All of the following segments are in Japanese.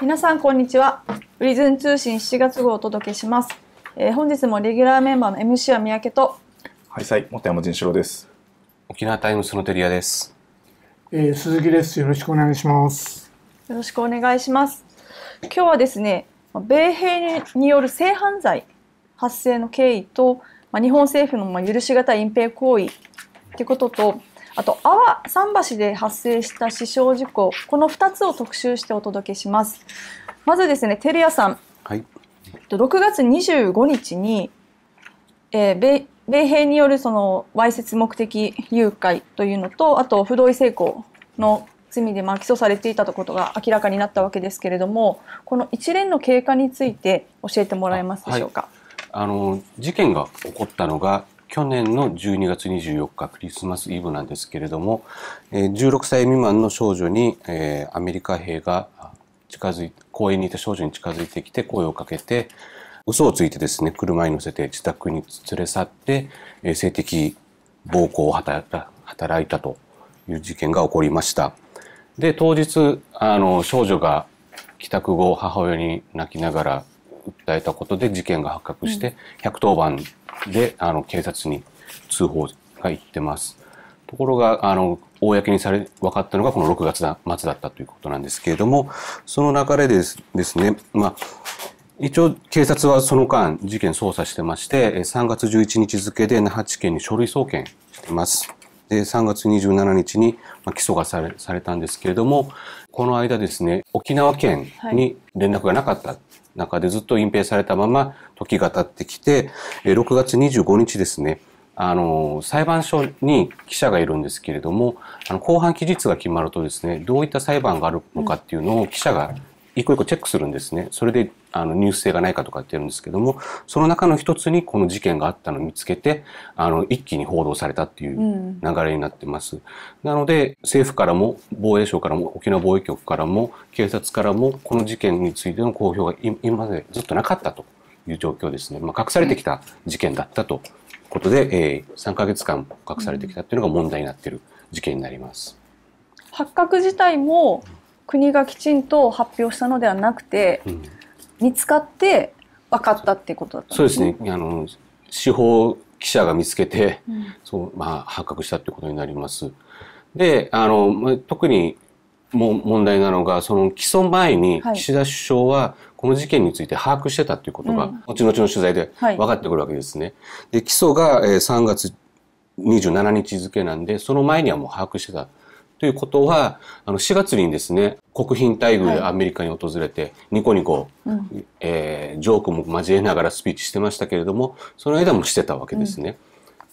皆さんこんにちはプリズン通信7月号をお届けします、えー、本日もレギュラーメンバーの MC は三宅とはい、さい、元山仁志郎です沖縄タイムスのテリアです、えー、鈴木ですよろしくお願いしますよろしくお願いします今日はですね米兵による性犯罪発生の経緯と、まあ、日本政府のまあ許し難い隠蔽行為ということとあと阿波桟橋で発生した死傷事故この2つを特集してお届けしますまずですね照屋さん、はい、6月25日に、えー、米米兵によるそのわいせつ目的誘拐というのとあと不同意性交の罪でまあ起訴されていたことが明らかになったわけですけれどもこの一連の経過について教えてもらえますでしょうか。あ、はい、の事件が起こったのが去年の12月24日クリスマスイブなんですけれども、16歳未満の少女に、えアメリカ兵が近づい公園にいた少女に近づいてきて声をかけて嘘をついてですね車に乗せて自宅に連れ去って、え性的暴行を働いたという事件が起こりました。で当日あの少女が帰宅後母親に泣きながら訴えたことで事件が発覚して、110番であの警察に通報が行ってます。ところが、あの、公にされ、分かったのがこの6月末だったということなんですけれども、その流れでですね、まあ、一応、警察はその間、事件捜査してまして、3月11日付で那覇地検に書類送検してます。で、3月27日に、起訴がされされたんですけれども、この間ですね、沖縄県に連絡がなかった中でずっと隠蔽されたまま時が経ってきて、6月25日ですね、あの、裁判所に記者がいるんですけれども、あの、公判期日が決まるとですね、どういった裁判があるのかっていうのを記者が一個一個チェックするんですね。それで、あの、ニュース性がないかとかってるんですけども、その中の一つにこの事件があったのを見つけて、あの、一気に報道されたっていう流れになってます。うん、なので、政府からも、防衛省からも、沖縄防衛局からも、警察からも、この事件についての公表が今までずっとなかったという状況ですね。まあ、隠されてきた事件だったということで、うん、えー、3ヶ月間隠されてきたっていうのが問題になっている事件になります。発覚自体も国がきちんと発表したのではなくて、うん、見つかって分かったってことだったんですね。そうですねあの司法記者が見つけて、うん、そうまあ、発覚したということになります。であの特にも問題なのがその起訴前に岸田首相はこの事件について把握してたということが、はい、後々の取材で分かってくるわけですね。はい、で起訴が3月27日付なんでその前にはもう把握してたということは、あの4月にですね、国賓待遇でアメリカに訪れて、ニコニコ、えー、ジョークも交えながらスピーチしてましたけれども、その間もしてたわけですね。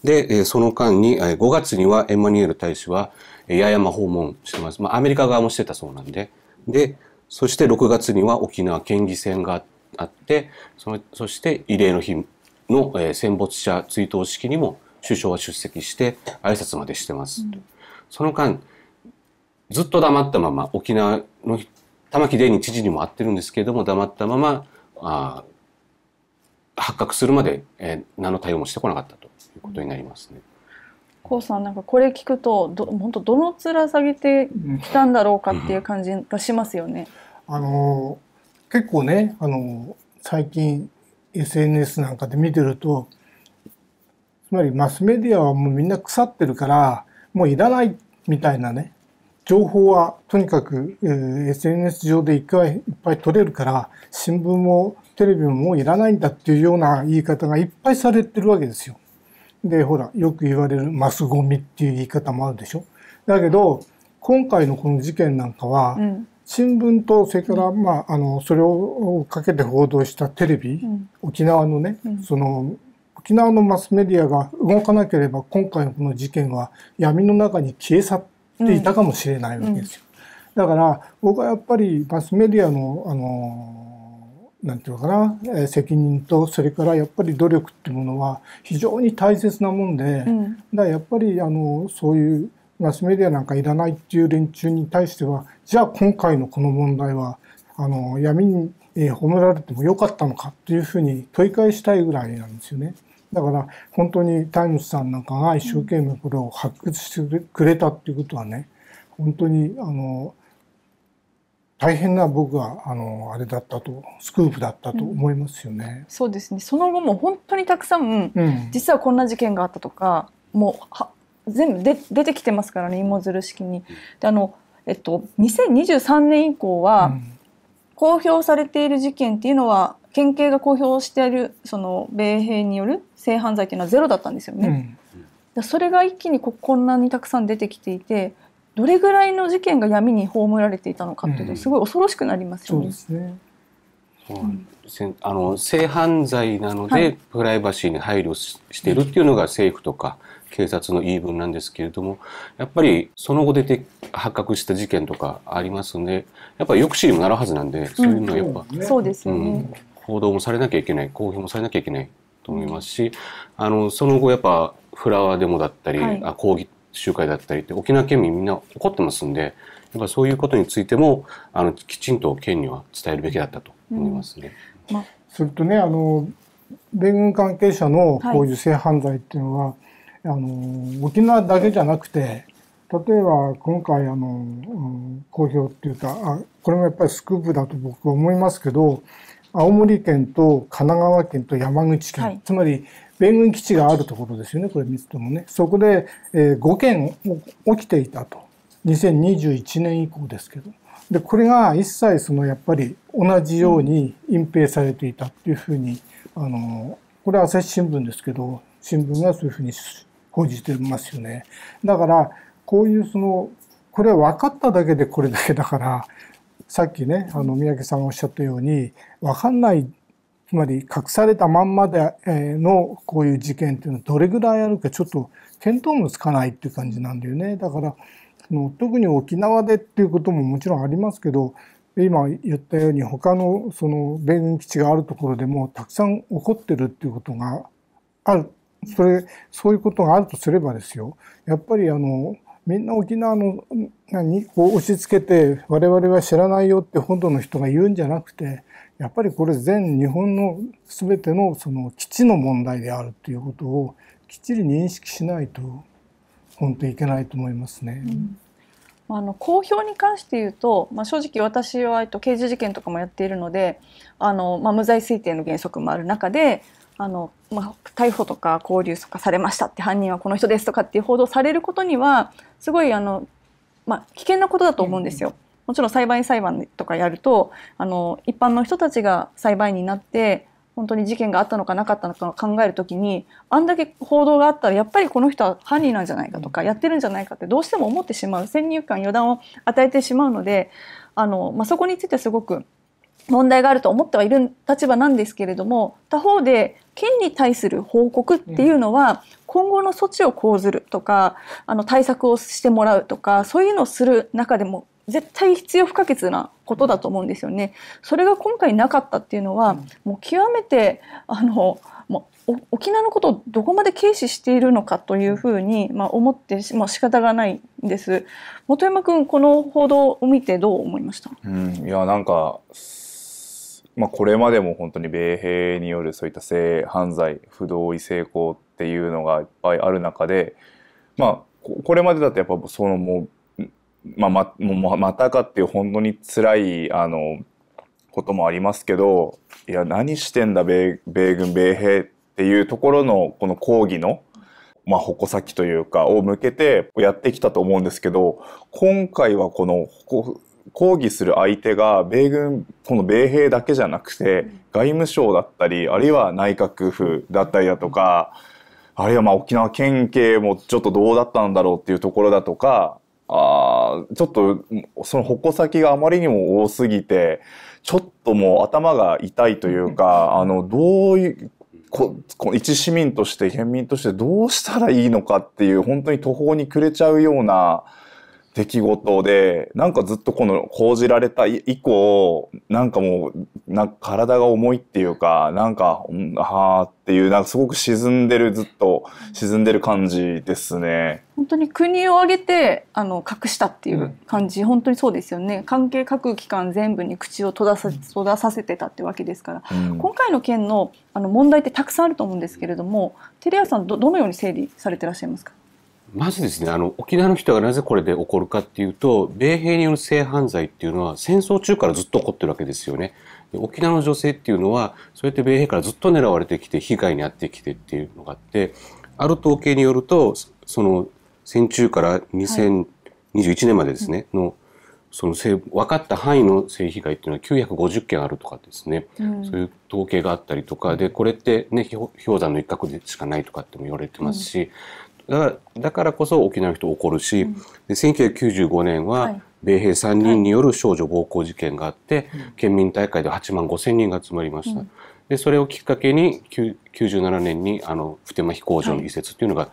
で、その間に、5月にはエマニュエル大使は、八重山訪問してます。まあ、アメリカ側もしてたそうなんで。で、そして6月には沖縄県議選があって、そのそして慰霊の日の、えー、戦没者追悼式にも首相は出席して挨拶までしてます。うん、その間、ずっと黙ったまま沖縄の玉城デニ知事にも会ってるんですけれども黙ったままあ発覚するまで、えー、何の対応もしてこなかったということになりますね。こうさんなんかこれ聞くとど本当どの面下げてきたんだろうかっていう感じがしますよね。うん、あの結構ねあの最近 SNS なんかで見てるとつまりマスメディアはもうみんな腐ってるからもういらないみたいなね情報はとにかく、えー、SNS 上でいっぱいいっぱい取れるから新聞もテレビももういらないんだっていうような言い方がいっぱいされてるわけですよ。でほらよく言われるマスゴミっていう言い方もあるでしょ。だけど今回のこの事件なんかは、うん、新聞とそれから、まあ、あのそれをかけて報道したテレビ、うん、沖縄のね、うん、その沖縄のマスメディアが動かなければ今回のこの事件は闇の中に消え去ってていたかもしれないわけですよ。うんうん、だから僕はやっぱりマスメディアのあのなんていうのかな、え責任とそれからやっぱり努力っていうものは非常に大切なもんで、うん、だからやっぱりあのそういうマスメディアなんかいらないっていう連中に対してはじゃあ今回のこの問題はあの闇に、え褒められてもよかったのかっていうふうに問い返したいぐらいなんですよね。だから本当にタイムズさんなんかが一生懸命これを発掘してくれたっていうことはね本当にあの大変な僕はあのあれだったとスクープだったと思いますよね、うん、そうですねその後も本当にたくさん、うん、実はこんな事件があったとかもうは全部で出てきてますからね芋づる式に。であのえっと、2023年以降は、うん公表されている事件っていうのは県警が公表しているその米兵による性犯罪っていうのはゼロだったんですよね。うん、それが一気にここんなにたくさん出てきていてどれぐらいの事件が闇に葬られていたのかっていうとすごい恐ろしくなりますよね。うん、そうですねうん、あの性犯罪なので、プライバシーに配慮してるっていうのが政府とか警察の言い分なんですけれども、やっぱりその後出て発覚した事件とかありますんで、やっぱり抑止にもなるはずなんで、そういうのはやっぱ、うん、そうですね、報道もされなきゃいけない、公表もされなきゃいけないと思いますし、あの、その後やっぱフラワーデモだったり、はい、あ抗議集会だったりって沖縄県民みんな怒ってますんで、やっぱそういうことについても、あの、きちんと県には伝えるべきだったと思いますね。うん、まあ、それとね、あの、米軍関係者のこう性犯罪っていうのは、はいあの沖縄だけじゃなくて例えば今回あの公表っていうかあこれもやっぱりスクープだと僕は思いますけど青森県と神奈川県と山口県、はい、つまり米軍基地があるところですよねこれ3つともねそこで、えー、5件起きていたと2021年以降ですけどでこれが一切そのやっぱり同じように隠蔽されていたっていうふうに、あのこれは朝日新聞ですけど新聞がそういうふうに報じてますよね。だからこういうそのこれは分かっただけでこれだけだからさっきねあの三宅さんがおっしゃったように分かんないつまり隠されたまんまでのこういう事件っていうのはどれぐらいあるかちょっと見当もつかないっていう感じなんだよね。だからの特に沖縄でっていうことももちろんありますけど今言ったように他のその米軍基地があるところでもたくさん起こってるっていうことがあるそれそういうことがあるとすればですよやっぱりあのみんな沖縄の何こう押し付けて我々は知らないよって本土の人が言うんじゃなくてやっぱりこれ全日本の全てのその基地の問題であるっていうことをきっちり認識しないと本当いけないと思いますね。うんあの公表に関して言うと、まあ、正直私は、えっと、刑事事件とかもやっているのであの、まあ、無罪推定の原則もある中であの、まあ、逮捕とか拘留とかされましたって犯人はこの人ですとかっていう報道されることにはすごいあの、まあ、危険なことだと思うんですよ。もちろん裁判員裁判とかやるとあの一般の人たちが裁判員になって本当に事件があったのかなかったのかを考えるときにあんだけ報道があったらやっぱりこの人は犯人なんじゃないかとか、やってるんじゃないかってどうしても思ってしまう先入観予断を与えてしまうのであの、まあ、そこについてすごく問題があると思ってはいる立場なんですけれども他方で県に対する報告っていうのは、今後の措置を講ずるとかあの対策をしてもらうとかそういうのをする中でも絶対必要不可欠なことだと思うんですよね。それが今回なかったっていうのは、もう極めてあのもう沖縄のことをどこまで軽視しているのかというふうに、まあ、思ってし、まあ、仕方がないんです。本山君この報道を見てどう思いました、うん、いやなんかまあ、これまでも本当に米兵によるそういった性犯罪不同意性交っていうのがいっぱいある中で、まあ、これまでだとやっぱそのもう、まあ、ままたかっていう本当に辛いあのこともありますけどいや何してんだ米米軍米兵っていうところのこの抗議の。まあ、矛先というかを向けてやってきたと思うんですけど今回はこの抗議する相手が米軍この米兵だけじゃなくて外務省だったりあるいは内閣府だったりだとかあるいはまあ沖縄県警もちょっとどうだったんだろうっていうところだとかあちょっとその矛先があまりにも多すぎてちょっともう頭が痛いというかあのどういうここ一市民として県民としてどうしたらいいのかっていう本当に途方に暮れちゃうような。出来事で、なんかずっとこの報じられた以降、なんかもう、なんか体が重いっていうか、なんか、はあっていう、なんかすごく沈んでる、ずっと沈んでる感じですね。本当に国を挙げて、あの、隠したっていう感じ、うん、本当にそうですよね。関係各機関全部に口を閉ざさ閉ざさせてたってわけですから、うん、今回の件のあの問題ってたくさんあると思うんですけれども、テレアさんど、どのように整理されてらっしゃいますかまずですねあの沖縄の人がなぜこれで起こるかっていうと米兵による性犯罪っていうのは戦争中からずっと起こってるわけですよね。で沖縄の女性っていうのはそうやって米兵からずっと狙われてきて被害に遭ってきてっていうのがあってある統計によるとその戦中から2021年までですね、はい、のその性分かった範囲の性被害っていうのは950件あるとかですね、うん、そういう統計があったりとかでこれってね氷山の一角でしかないとかっても言われてますし、だだからこそ沖縄の人怒るし、うん、で1995年は米兵3人による少女暴行事件があって、はい、県民大会で8万5千人が集まりました。うん、でそれをきっかけに97年にあの普天間飛行場の移設っていうのが、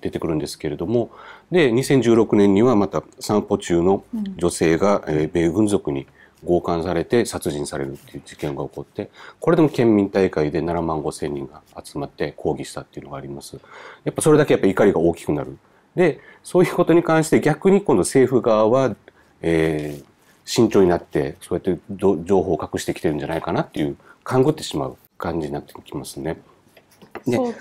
出てくるんですけれどもで2016年にはまた散歩中の女性が、米軍属に強姦されて殺人されるっていう事件が起こって、これでも県民大会で7万5千人が集まって抗議したっていうのがあります。やっぱそれだけやっぱ怒りが大きくなる。で、そういうことに関して逆に今度政府側は、えー、慎重になって、そうやって情報を隠してきてるんじゃないかなっていう、勘ぐってしまう感じになってきますね。で、も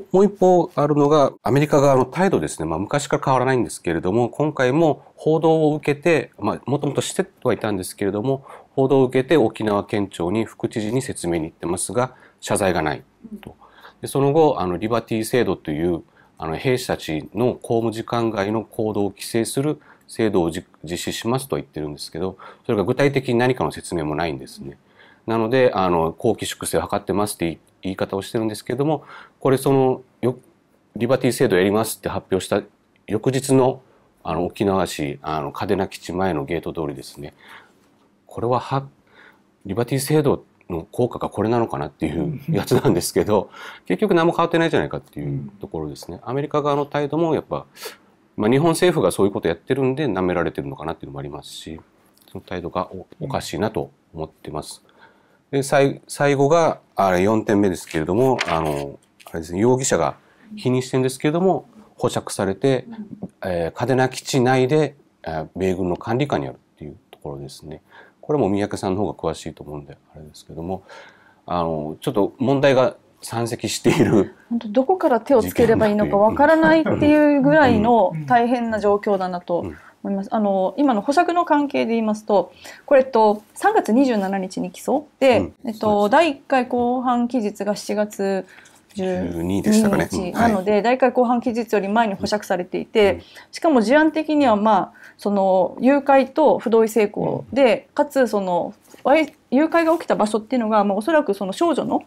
う、もう一方あるのが、アメリカ側の態度ですね。まあ、昔から変わらないんですけれども、今回も報道を受けて、まあ、もともとしてはいたんですけれども、報道を受けて沖縄県庁に副知事に説明に行ってますが、謝罪がないと。でその後、あの、リバティ制度という、あの、兵士たちの公務時間外の行動を規制する制度を実施しますと言ってるんですけど、それが具体的に何かの説明もないんですね。なので、あの、後期粛清を図ってますって言い方をしてるんですけれどもこれそのよリバティ制度やりますって発表した翌日のあの沖縄市あの嘉手納基地前のゲート通りですねこれははリバティ制度の効果がこれなのかなっていうやつなんですけど結局何も変わってないじゃないかっていうところですね。アメリカ側の態度もやっぱ、まあ、日本政府がそういうことやってるんで舐められてるのかなっていうのもありますしその態度がおかしいなと思ってます。で最後があれ4点目ですけれどもあのあれです、ね、容疑者が否認してるんですけれども保釈されて、えー、嘉手納基地内で、えー、米軍の管理下にあるっていうところですね。これも三宅さんの方が詳しいと思うんであれですけどもあのちょっと問題が山積している本当どこから手をつければいいのかわからないっていうぐらいの大変な状況だなと思います。あの、今の保釈の関係で言いますと、これと、3月27日に起訴で、うん、えっと、第1回後半期日が7月12日でしたかね。なので、第1回後半期日より前に保釈されていて、うん、しかも事案的には、まあ、その、誘拐と不同意性交で、うん、かつ、その、誘拐が起きた場所っていうのが、まあ、おそらくその少女の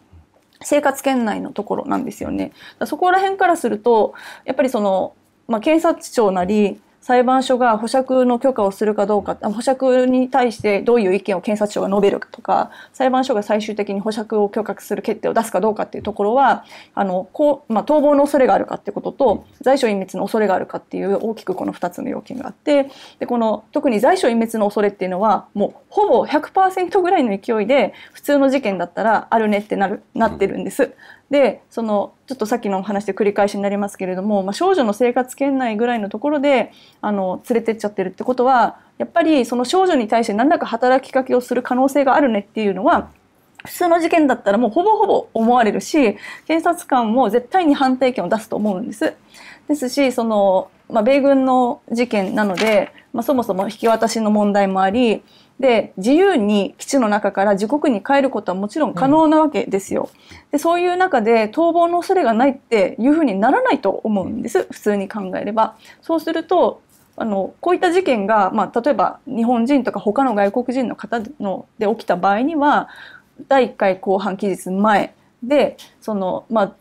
生活圏内のところなんですよね。そこら辺からすると、やっぱりその、まあ、検察庁なり、裁判所が保釈の許可をするかどうか保釈に対してどういう意見を検察庁が述べるかとか裁判所が最終的に保釈を許可する決定を出すかどうかっていうところはあのこう、まあ、逃亡の恐れがあるかってことと在所隠滅の恐れがあるかっていう大きくこの2つの要件があってでこの特に在所隠滅の恐れっていうのはもうほぼ100%ぐらいの勢いで普通の事件だったらあるねってなるなってるんです。でそのちょっとさっきの話で繰り返しになりますけれども、まあ、少女の生活圏内ぐらいのところであの連れてっちゃってるってことはやっぱりその少女に対して何らか働きかけをする可能性があるねっていうのは普通の事件だったらもうほぼほぼ思われるし検察官も絶対に判定権を出すと思うんです。ですしその、まあ、米軍の事件なので、まあ、そもそも引き渡しの問題もありで、自由に基地の中から自国に帰ることはもちろん可能なわけですよ。で、そういう中で逃亡の恐れがないっていうふうにならないと思うんです。普通に考えれば。そうすると、あのこういった事件が、まあ、例えば日本人とか他の外国人の方ので起きた場合には第1回公判期日前でその、まあ、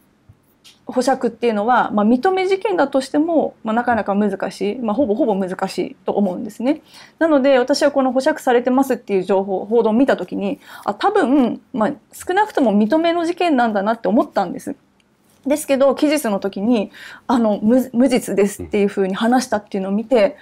保釈っていうのは、まあ、認め事件だとしても、まあ、なかなか難しい、まあ、ほぼほぼ難しいと思うんですね。なので私はこの保釈されてますっていう情報報道を見た時にあ多分、まあ、少なくとも認めの事件なんだなって思ったんです。ですけど期日の時にあの無無実ですっていうふうに話したっていうのを見て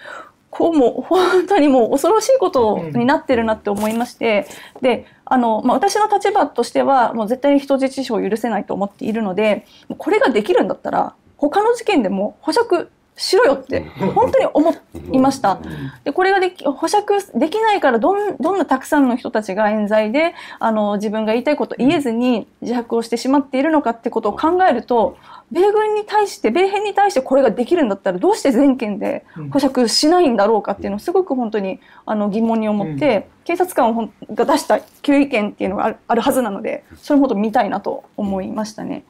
こうも本当にもう恐ろしいことになってるなって思いまして、であの、まあ、私の立場としてはもう絶対に人質死傷を許せないと思っているのでこれができるんだったら他の事件でも保釈しろよって本当に思いました。でこれができ保釈できないからどんどんなたくさんの人たちが冤罪であの自分が言いたいこと言えずに自白をしてしまっているのかってことを考えると米軍に対して米兵に対してこれができるんだったらどうして全県で保釈しないんだろうかっていうのをすごく本当にあの疑問に思って、警察官が出した注意見っていうのがあるはずなのでそれもど見たいなと思いましたね。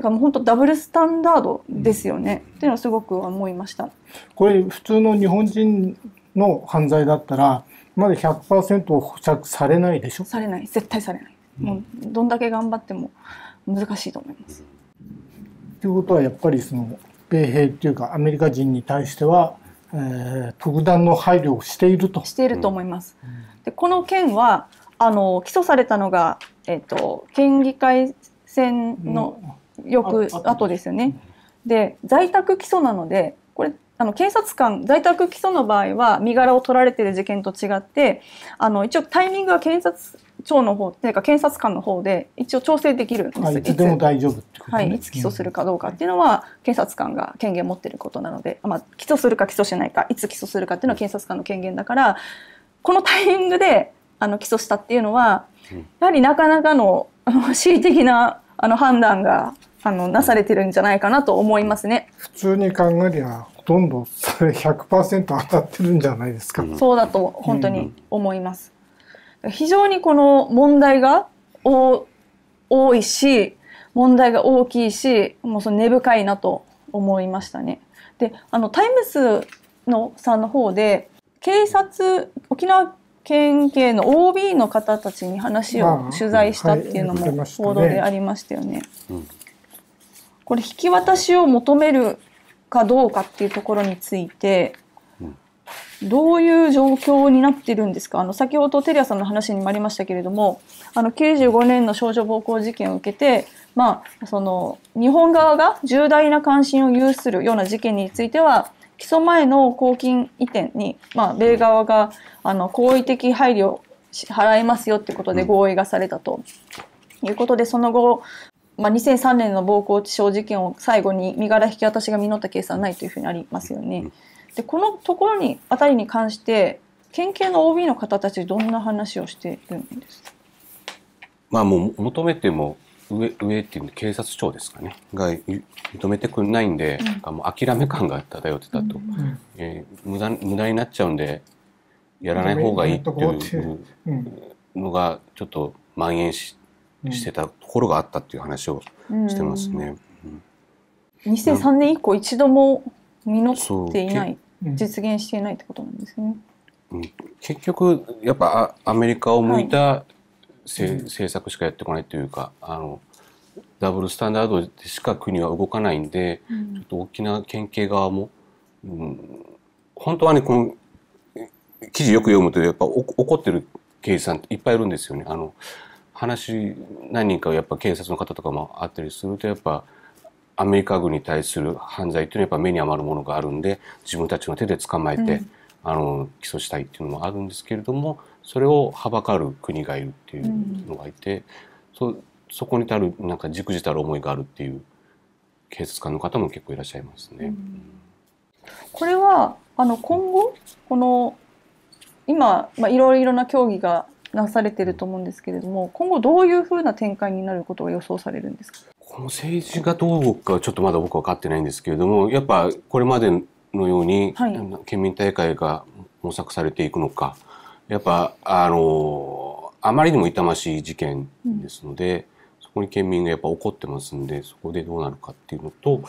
だからもう本当ダブルスタンダードですよね、うん、っていうのはすごく思いました。これ普通の日本人の犯罪だったらまだ100%保釈されないでしょされない絶対されない、うん、もうどんだけ頑張っても難しいと思います。ということはやっぱりその米兵っていうかアメリカ人に対しては、えー、特段の配慮をしているとしていると思います。うん、でこの件はあの起訴されたのが、えーと、県議会選の翌後ですよね。で在宅起訴なのでこれあの警察官在宅起訴の場合は身柄を取られている事件と違ってあの一応タイミングは検察庁の方というか検察官の方で一応調整できるんです、はい、いつでも大丈夫、ね、はい、いつ起訴するかどうかっていうのは検察官が権限持ってることなので、まあ、起訴するか起訴しないかいつ起訴するかっていうのは検察官の権限だからこのタイミングであの起訴したっていうのはやはりなかなかのあの恣意的なあの判断があのなされてるんじゃないかなと思いますね。普通に考えりゃほとんどそれ100%当たってるんじゃないですか。そうだと本当に思います。うん、非常にこの問題が多いし問題が大きいしもうその根深いなと思いましたね。であのタイムスのさんの方で警察沖縄県警の OB の方たちに話を取材したっていうのも報道でありましたよね。うんこれ引き渡しを求めるかどうかっていうところについて、どういう状況になってるんですかあの先ほどテリアさんの話にもありましたけれどもあの95年の少女暴行事件を受けて、まあ、その日本側が重大な関心を有するような事件については起訴前の公金移転に、まあ、米側があの好意的配慮を払いますよってことで合意がされたと。いうことでその後、まあ、2003年の暴行致傷事件を最後に身柄引き渡しが実ったケースはないというふうにありますよね。でこのところにあたりに関して県警の OB の方たちどんな話をしてるんですかまあもう求めても上上っていう警察庁ですかねが認めてくれないんで、うん、もう諦め感が漂ってたと、うん、えー、無駄無駄になっちゃうんでやらない方がいいっていうのがちょっと蔓延ししてたところがあったっていう話をしてますね。うんうん、2003年以降一度も実っていない実現していないってことなんですね。うん、結局やっぱアメリカを向いた、はい、政策しかやってこないというかあのダブルスタンダードでしか国は動かないんで、うん、ちょっと大きな県警側も、うん、本当はねこの記事よく読むとやっぱ怒ってる刑事さんっていっぱいいるんですよね。あの話何人かやっぱ警察の方とかもあったりするとやっぱアメリカ軍に対する犯罪っていうのはやっぱ目に余るものがあるんで自分たちの手で捕まえて、うん、あの起訴したいっていうのもあるんですけれどもそれをはばかる国がいるっていうのがいて、うん、そそこにたるなんかじくじたる思いがあるっていう警察官の方も結構いらっしゃいますね。うん、これはあの今後この今、まあ、いろいろな競技がなされてると思うんですけれども今後どういうふうな展開になることが予想されるんですかこの政治がどうかちょっとまだ僕は分かってないんですけれどもやっぱこれまでのように、はい、県民大会が模索されていくのかやっぱあのあまりにも痛ましい事件ですので、うん、そこに県民がやっぱ怒ってますんでそこでどうなるかっていうのと。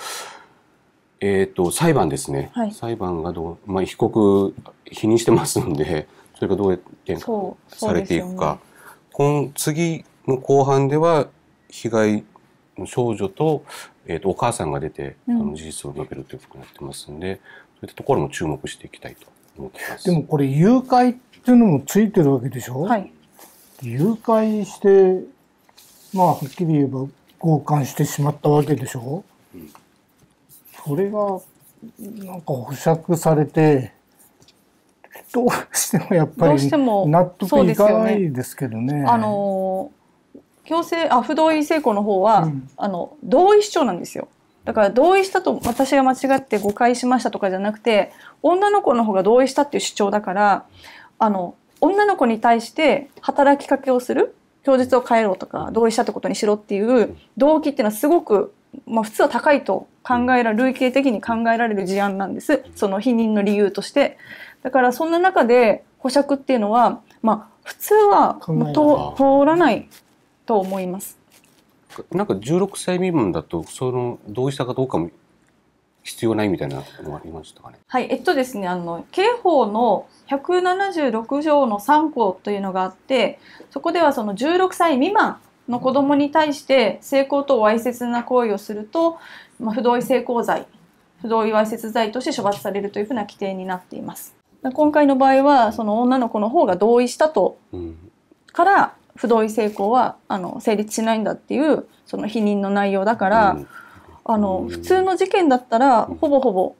えーと、裁判ですね、はい、裁判がどう、まあ、被告否認してますんでそれがどうや変化されていくか、ね、の次の後半では被害の少女と,、えーと、お母さんが出て、あの事実を述べるということになってますんで、そういったところも注目していきたいと思ってます。でもこれ誘拐っていうのもついてるわけでしょ、はい、誘拐してまあはっきり言えば強姦してしまったわけでしょ、うん、それがなんか保釈されてどうしてもやっぱり納得いかないですけどね。ねあの強制あ不同意性交の方は、うん、あの同意主張なんですよ。だから同意したと私が間違って誤解しましたとかじゃなくて女の子の方が同意したっていう主張だからあの女の子に対して働きかけをする供述を変えろとか同意したってことにしろっていう動機っていうのはすごく、まあ、普通は高いと考えら類型的に考えられる事案なんですその否認の理由として。だからそんな中で保釈っていうのは、まあ、普通は通らないと思います。なんか16歳未満だとその同意したかどうかも必要ないみたいなのありましたかね。はい、えっとですね、あの刑法の176条の3項というのがあって、そこではその16歳未満の子供に対して性交等わいせつな行為をすると、まあ、不同意性交罪、不同意わいせつ罪として処罰されるというふうな規定になっています。今回の場合はその女の子の方が同意したと、うん、から不同意性交はあの成立しないんだっていうその否認の内容だから、うん、あの普通の事件だったらほぼほぼ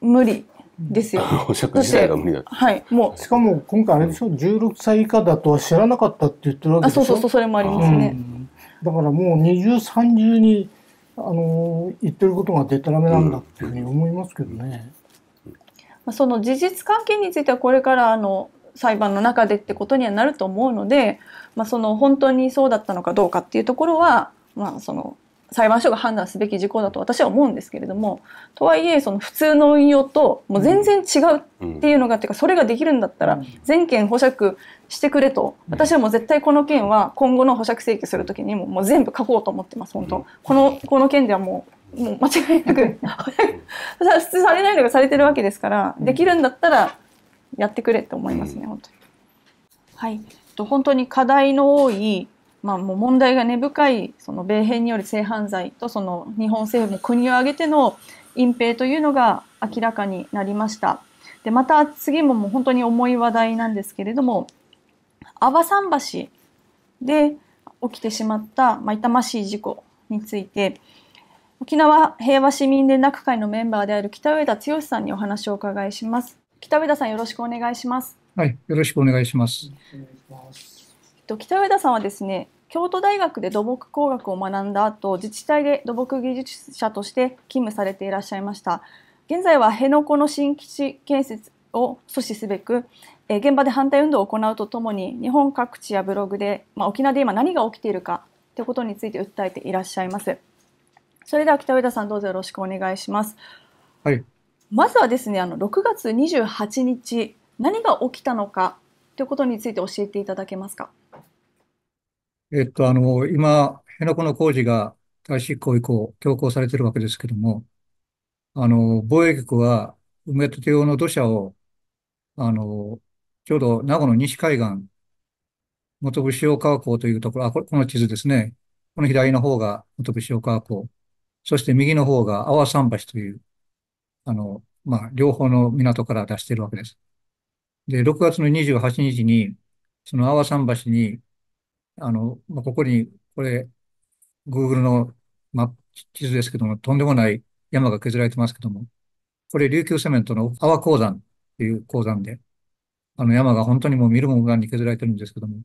無理ですよ。保 釈自はい、もう。しかも今回あれでしょ、16歳以下だとは知らなかったって言ってるわけでしょあそうそうそう、それもありますね。うん、だからもう二重三重に、あの言ってることがでたらめなんだっていうふうに思いますけどね。まあ、その事実関係についてはこれからあの裁判の中でってことにはなると思うので、まあ、その本当にそうだったのかどうかっていうところは、まあ、その裁判所が判断すべき事項だと私は思うんですけれどもとはいえその普通の運用ともう全然違うっていうのが、うん、っていうかそれができるんだったら全件保釈してくれと私はもう絶対この件は今後の保釈請求する時にももう全部書こうと思ってます本当このこの件ではもうもう間違いなく 普通されないのがされてるわけですから、できるんだったらやってくれって思いますね、本当に。はい、と本当に課題の多い、まあ、もう問題が根深いその米兵による性犯罪とその日本政府も国を挙げての隠蔽というのが明らかになりました。でまた次ももう本当に重い話題なんですけれども阿波桟橋で起きてしまった、まあ、痛ましい事故について沖縄平和市民連絡会のメンバーである北上田剛さんにお話をお伺いします。北上田さんよろしくお願いします。はい、よろしくお願いします。えっと北上田さんはですね、京都大学で土木工学を学んだ後、自治体で土木技術者として勤務されていらっしゃいました。現在は辺野古の新基地建設を阻止すべく、え現場で反対運動を行うとともに、日本各地やブログで、まあ、沖縄で今何が起きているかということについて訴えていらっしゃいます。それでは北上田さんどうぞよろしくお願いします。はい。まずはですね、あの6月28日何が起きたのかということについて教えていただけますか。えっとあの今辺野古の工事が大執行以降強行されているわけですけども、あの防衛局は埋め立て用の土砂をあのちょうど名護の西海岸本部塩川港というところ、あ、ここの地図ですね。この左の方が本部塩川港。そして右の方が阿波桟橋という、あの、まあ、両方の港から出しているわけです。で、6月の28日に、その阿波桟橋に、あの、まあ、ここに、これ、Google の、ま、地図ですけども、とんでもない山が削られてますけども、これ、琉球セメントの阿波鉱山っていう鉱山で、あの山が本当にもう見るもんがに削られてるんですけども、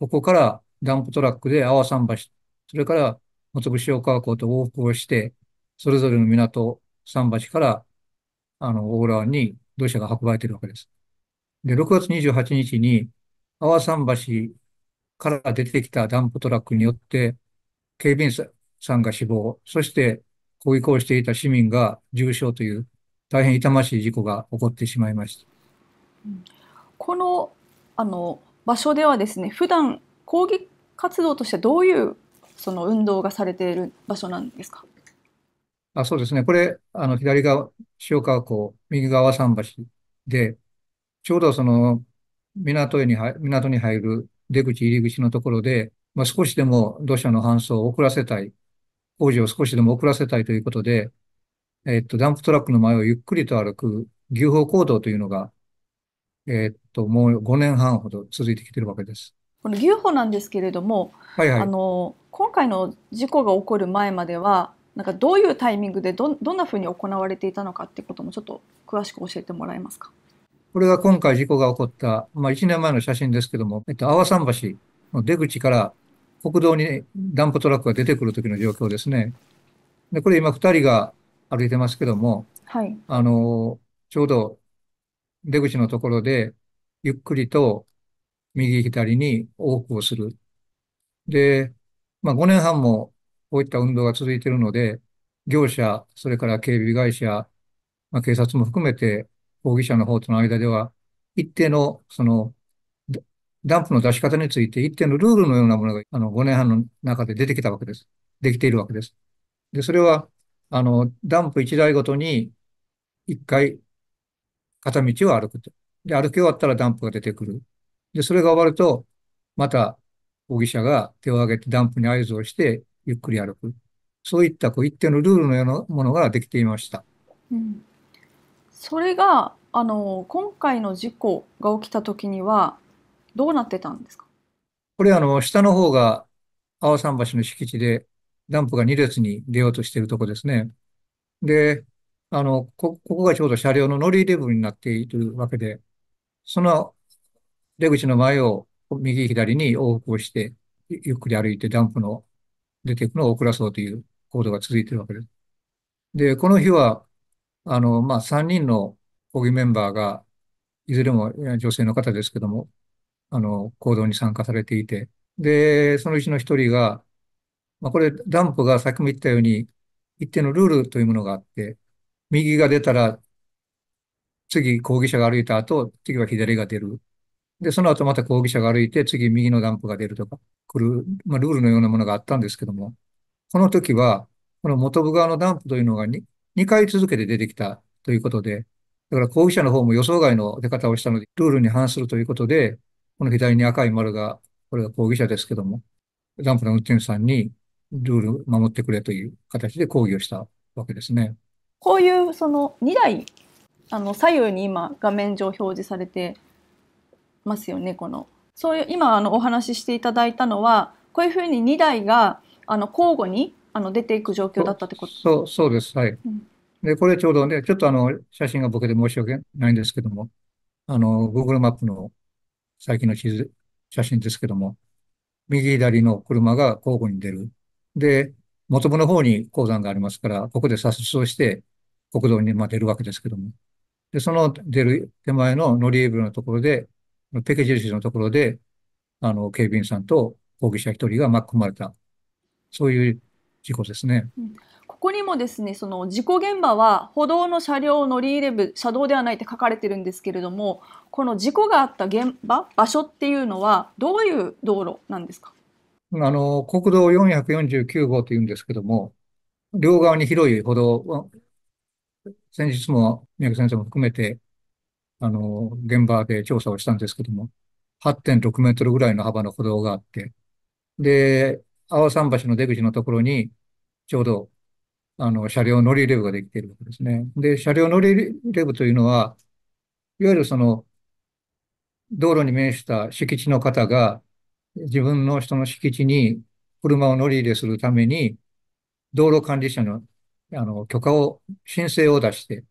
ここからダンプトラックで阿波桟橋、それから本部塩川港と往復をして、それぞれの港、桟橋から、あの、大浦湾に土砂が運ばれているわけです。で、6月28日に、阿波桟橋から出てきたダンプトラックによって、警備員さんが死亡、そして抗議行していた市民が重傷という、大変痛ましい事故が起こってしまいました。このあの場所ではですね、普段抗議活動としてどういうその運動がされている場所なんですかあそうですね。これ、あの、左側、塩川港、右側桟橋で、ちょうどその、港に入、港に入る出口入り口のところで、まあ、少しでも土砂の搬送を遅らせたい、工事を少しでも遅らせたいということで、えっと、ダンプトラックの前をゆっくりと歩く牛歩行動というのが、えっと、もう5年半ほど続いてきているわけです。この牛歩なんですけれども、はいはい、あの今回の事故が起こる前まではなんかどういうタイミングでどどんなふうに行われていたのかっていうこともちょっと詳しく教えてもらえますか。これが今回事故が起こった、まあ、1年前の写真ですけども、えっと、阿波桟橋の出口から国道にダンプトラックが出てくる時の状況ですね。で、これ今2人が歩いてますけども、はい、あの、ちょうど出口のところで、ゆっくりと右左に往復をする。で、まあ、5年半もこういった運動が続いているので、業者、それから警備会社、まあ、警察も含めて、抗議者の方との間では、一定の、その、ダンプの出し方について、一定のルールのようなものが、あの、5年半の中で出てきたわけです。できているわけです。で、それは、あの、ダンプ1台ごとに、1回、片道を歩くと。で、歩き終わったらダンプが出てくる。で、それが終わると、また、容疑者が手を挙げてダンプに合図をして、ゆっくり歩く。そういったこう一定のルールのようなものができていました。うん、それがあの今回の事故が起きた時にはどうなってたんですかこれあの下の方が青桟橋の敷地でダンプが2列に出ようとしているとこですね。で、あのここがちょうど車両の乗り入れ部になっているわけで、その出口の前を右左に往復をして、ゆっくり歩いてダンプの出ていくのを遅らそうという行動が続いているわけです。で、この日は、あの、まあ、3人の抗議メンバーが、いずれも女性の方ですけども、あの、行動に参加されていて、で、そのうちの一人が、まあ、これ、ダンプがさっきも言ったように、一定のルールというものがあって、右が出たら、次、抗議者が歩いた後、次は左が出る。で、その後また抗議者が歩いて、次右のダンプが出るとか、来る、まあ、ルールのようなものがあったんですけども、この時は、この元部側のダンプというのが 2, 2回続けて出てきたということで、だから抗議者の方も予想外の出方をしたので、ルールに反するということで、この左に赤い丸が、これが抗議者ですけども、ダンプの運転手さんにルール守ってくれという形で抗議をしたわけですね。こういうその2台あの左右に今画面上表示されてますよねこの。そういう今あのお話ししていただいたのはこういうふうに2台があの交互にあの出ていく状況だったってことそうそうです、はい、うん、でこれちょうどねちょっとあの写真がボケで申し訳ないんですけどもあの Google マップの最近の地図写真ですけども右左の車が交互に出るで元部の方に鉱山がありますからここで左折をして国道にまあ出るわけですけどもでその出る手前の乗り入れのところでペケ印のところで、あの、警備員さんと抗議者一人が巻き込まれた、そういう事故ですね。うんここにもですね、その事故現場は歩道の車両を乗り入れる車道ではないって書かれてるんですけれども、この事故があった現場、場所っていうのは、どういう道路なんですかあの国道449号というんですけども、両側に広い歩道、先日も宮城先生も含めてあの、現場で調査をしたんですけども、8.6メートルぐらいの幅の歩道があって、で、阿波桟橋の出口のところに、ちょうど、あの、車両乗り入れ部ができているわけですね。で、車両乗り入れ部というのは、いわゆるその、道路に面した敷地の方が、自分の人の敷地に車を乗り入れするために、道路管理者のあの許可を、申請を出して、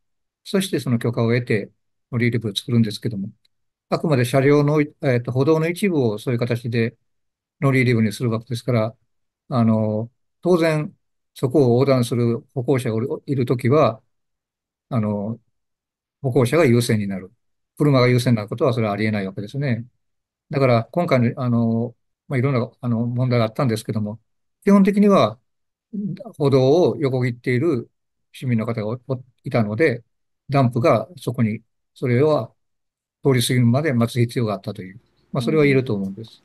そしてその許可を得て、乗り入れ部を作るんですけども、あくまで車両の、えーと、歩道の一部をそういう形で乗り入れ部にするわけですから、あの、当然、そこを横断する歩行者がいるときは、あの、歩行者が優先になる。車が優先になることはそれはありえないわけですね。だから、今回の、あの、まあ、いろんな、あの、問題があったんですけども、基本的には、歩道を横切っている市民の方がいたので、ダンプがそこにそれは通り過ぎるまで待つ必要があったという、まあ、それは言えると思うんです。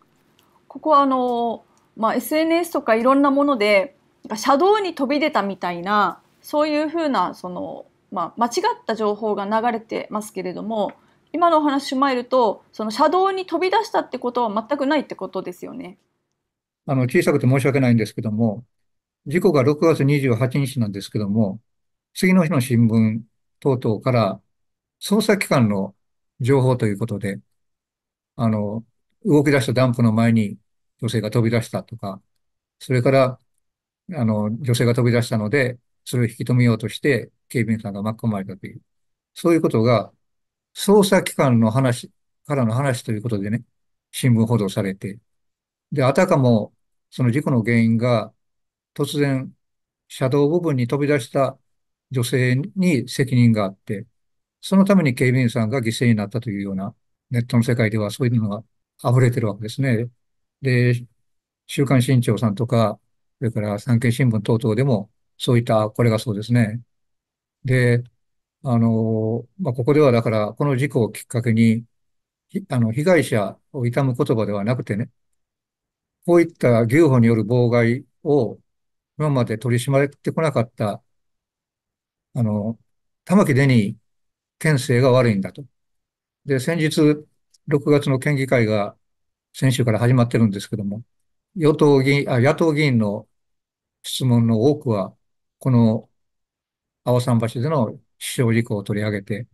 ここはあの、まあ、SNS とかいろんなもので、車道に飛び出たみたいな、そういうふうな、その、まあ、間違った情報が流れてますけれども、今のお話しまいると、その車道に飛び出したってことは全くないってことですよね。あの、小さくて申し訳ないんですけども、事故が6月28日なんですけども、次の日の新聞等々から、捜査機関の情報ということで、あの、動き出したダンプの前に女性が飛び出したとか、それから、あの、女性が飛び出したので、それを引き止めようとして警備員さんが巻き込まれたという、そういうことが、捜査機関の話、からの話ということでね、新聞報道されて、で、あたかも、その事故の原因が、突然、車道部分に飛び出した女性に責任があって、そのために警備員さんが犠牲になったというような、ネットの世界ではそういうのが溢れてるわけですね。で、週刊新潮さんとか、それから産経新聞等々でも、そういった、これがそうですね。で、あの、まあ、ここではだから、この事故をきっかけに、あの、被害者を悼む言葉ではなくてね、こういった牛歩による妨害を今まで取り締まれてこなかった、あの、玉城デニー県政が悪いんだと。で、先日、6月の県議会が先週から始まってるんですけども、与党議員、あ野党議員の質問の多くは、この青桟橋での死傷事故を取り上げて、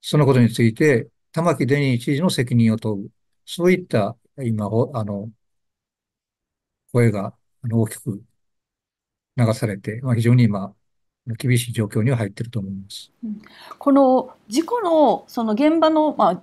そのことについて、玉城デニー知事の責任を問う。そういった、今、あの、声が大きく流されて、まあ、非常に今、厳しい状況には入ってると思います。この事故のその現場の、まあ、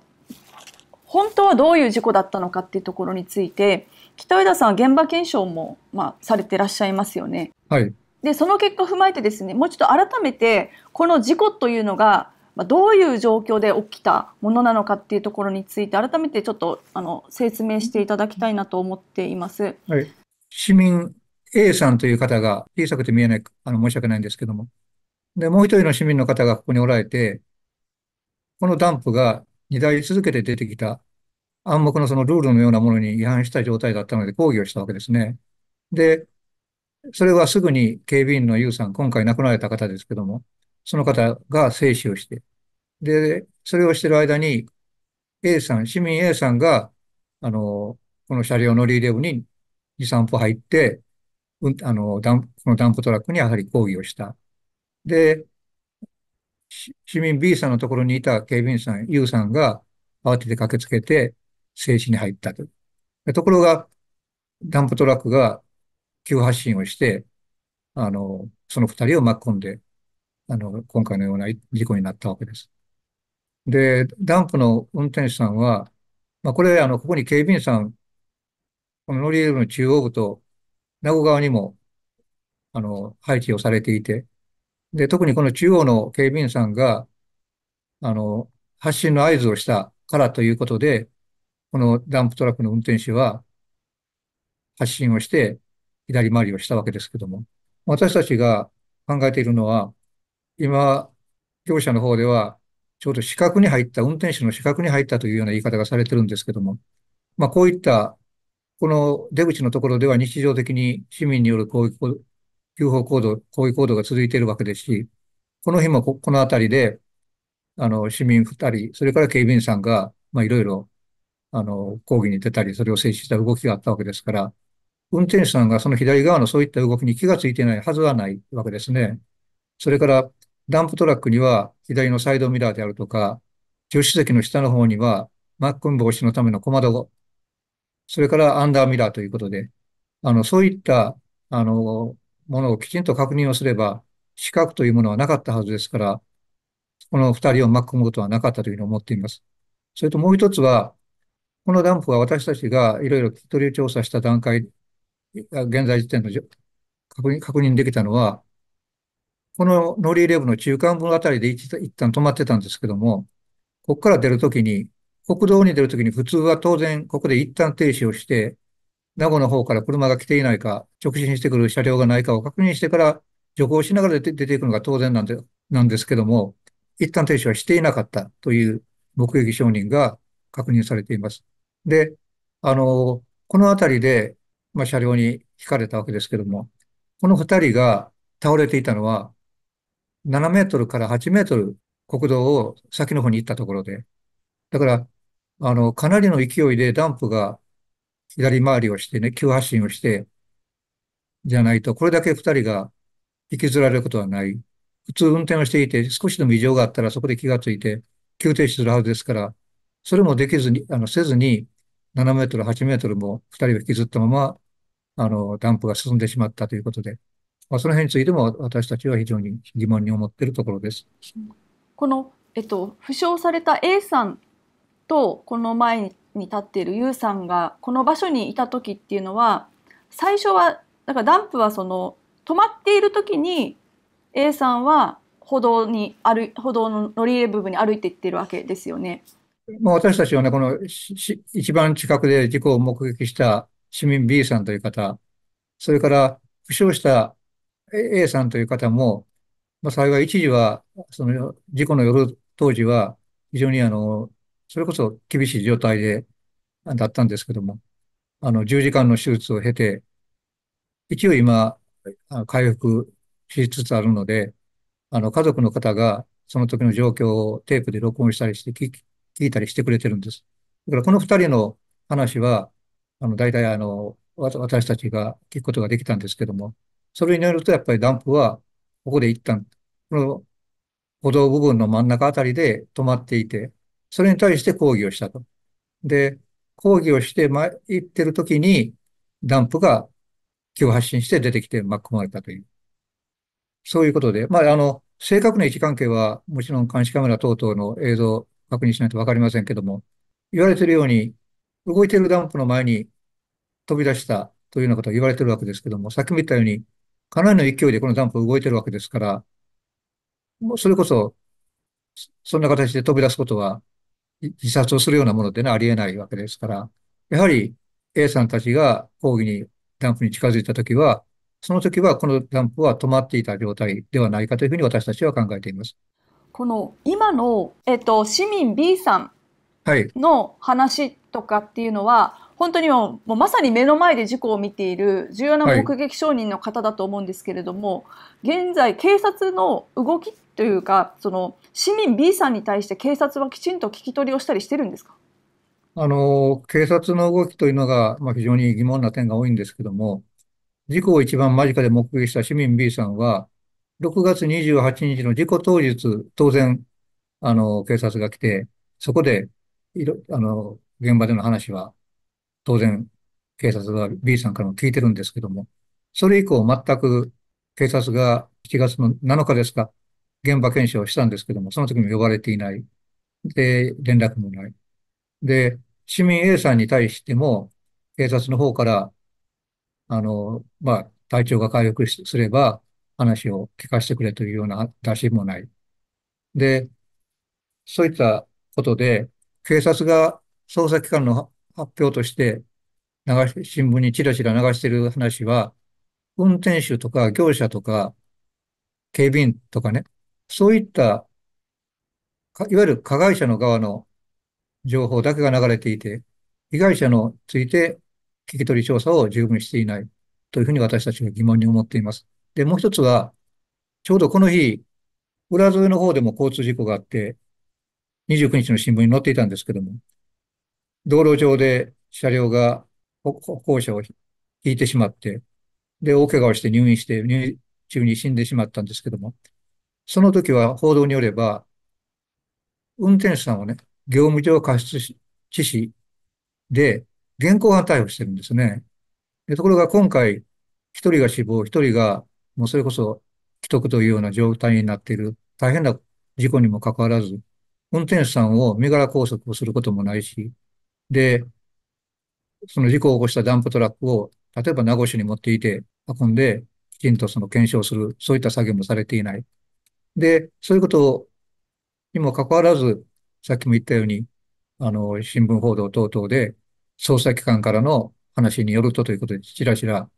本当はどういう事故だったのかっていうところについて、北枝さん現場検証も、まあ、されてらっしゃいますよね。はい。で、その結果踏まえてですね、もうちょっと改めて、この事故というのが、まあ、どういう状況で起きたものなのかっていうところについて、改めてちょっとあの説明していただきたいなと思っています。はい、市民 A さんという方が、小さくて見えない、あの、申し訳ないんですけども。で、もう一人の市民の方がここにおられて、このダンプが2台続けて出てきた暗黙のそのルールのようなものに違反した状態だったので抗議をしたわけですね。で、それはすぐに警備員の U さん、今回亡くなられた方ですけども、その方が制止をして、で、それをしてる間に A さん、市民 A さんが、あの、この車両のリ入れ部に2、3歩入って、うん、あの、ダンこのダンプトラックにやはり抗議をした。で、市民 B さんのところにいた警備員さん U さんが慌てて駆けつけて制止に入ったと。ところが、ダンプトラックが急発進をして、あの、その二人を巻き込んで、あの、今回のような事故になったわけです。で、ダンプの運転手さんは、まあ、これ、あの、ここに警備員さん、この乗り入れの中央部と名護側にも、あの、配置をされていて、で、特にこの中央の警備員さんが、あの、発進の合図をしたからということで、このダンプトラックの運転手は、発進をして、左回りをしたわけですけども、私たちが考えているのは、今、業者の方では、ちょうど資格に入った、運転手の資格に入ったというような言い方がされてるんですけども、まあ、こういったこの出口のところでは日常的に市民による抗報行動、抗報行動が続いているわけですし、この日もここの辺りで、あの、市民2人、それから警備員さんが、まあ、いろいろ、あの、抗議に出たり、それを制止した動きがあったわけですから、運転手さんがその左側のそういった動きに気がついてないはずはないわけですね。それから、ダンプトラックには左のサイドミラーであるとか、助手席の下の方には、マックン防止のための小窓それからアンダーミラーということで、あの、そういった、あの、ものをきちんと確認をすれば、資格というものはなかったはずですから、この二人を巻き込むことはなかったというふうに思っています。それともう一つは、このダンプは私たちがいろいろ聞き取り調査した段階、現在時点の確認確認できたのは、この乗り入れ部の中間部あたりで一旦止まってたんですけども、ここから出るときに、国道に出るときに普通は当然ここで一旦停止をして、名護の方から車が来ていないか、直進してくる車両がないかを確認してから徐行しながら出ていくのが当然なんでなんですけども、一旦停止はしていなかったという目撃証人が確認されています。で、あの、この辺りで、まあ、車両に引かれたわけですけども、この二人が倒れていたのは、7メートルから8メートル国道を先の方に行ったところで、だから、あの、かなりの勢いでダンプが左回りをしてね、急発進をして、じゃないと、これだけ二人が引きずられることはない。普通運転をしていて、少しでも異常があったらそこで気がついて、急停止するはずですから、それもできずに、あの、せずに、7メートル、8メートルも二人を引きずったまま、あの、ダンプが進んでしまったということで、まあ、その辺についても私たちは非常に疑問に思っているところです。この、えっと、負傷された A さんとこの前に立っているユさんがこの場所にいた時っていうのは最初はだからダンプはその止まっている時に A さんは歩道に歩歩道の乗り入れ部分に歩いていってるわけですよね。まあ、私たちはね、この一番近くで事故を目撃した市民 B さんという方、それから負傷した A さんという方も、まあ、幸い一時は、その事故の夜当時は非常にあのそれこそ厳しい状態で、だったんですけども、あの、10時間の手術を経て、一応今、回復しつつあるので、あの、家族の方がその時の状況をテープで録音したりして聞いたりしてくれてるんです。だからこの二人の話は、あの、大体あの、私たちが聞くことができたんですけども、それによるとやっぱりダンプは、ここで一旦、この歩道部分の真ん中あたりで止まっていて、それに対して抗議をしたと。で、抗議をしてま、いってる時に、ダンプが急発進して出てきて巻き込まれたという。そういうことで、まあ、あの、正確な位置関係は、もちろん監視カメラ等々の映像を確認しないとわかりませんけども、言われてるように、動いてるダンプの前に飛び出したというようなことが言われてるわけですけども、さっきも言ったように、かなりの勢いでこのダンプ動いてるわけですから、もうそれこそ、そんな形で飛び出すことは自殺をするようなものってありえないわけですから、やはり A さんたちが抗議に、ダンプに近づいたときは、その時はこのダンプは止まっていた状態ではないかというふうに私たちは考えています。この今の、えっと、市民 B さんの話とかっていうのは、はい、本当にもうまさに目の前で事故を見ている重要な目撃証人の方だと思うんですけれども、はい、現在警察の動きというかその市民 B さんに対して警察はきちんと聞き取りをしたりしてるんですかあの警察の動きというのが、まあ、非常に疑問な点が多いんですけども、事故を一番間近で目撃した市民 B さんは、6月28日の事故当日、当然、あの警察が来て、そこでいろあの現場での話は、当然、警察が B さんからも聞いてるんですけども、それ以降、全く警察が7月の7日ですか、現場検証をしたんですけども、その時も呼ばれていない。で、連絡もない。で、市民 A さんに対しても、警察の方から、あの、まあ、体調が回復すれば話を聞かせてくれというような出しもない。で、そういったことで、警察が捜査機関の発表として流し、新聞にチラチラ流している話は、運転手とか業者とか警備員とかね、そういった、いわゆる加害者の側の情報だけが流れていて、被害者のついて聞き取り調査を十分していないというふうに私たちが疑問に思っています。で、もう一つは、ちょうどこの日、浦添の方でも交通事故があって、29日の新聞に載っていたんですけども、道路上で車両が歩行者を引いてしまって、で、大怪我をして入院して、入院中に死んでしまったんですけども、その時は報道によれば、運転手さんをね、業務上過失致死で、現行犯逮捕してるんですね。でところが今回、一人が死亡、一人が、もうそれこそ、危篤というような状態になっている、大変な事故にもかかわらず、運転手さんを身柄拘束をすることもないし、で、その事故を起こしたダンプトラックを、例えば名護市に持っていて、運んで、きちんとその検証する、そういった作業もされていない。で、そういうことにもかかわらず、さっきも言ったように、あの、新聞報道等々で、捜査機関からの話によるとということで、ちらちら、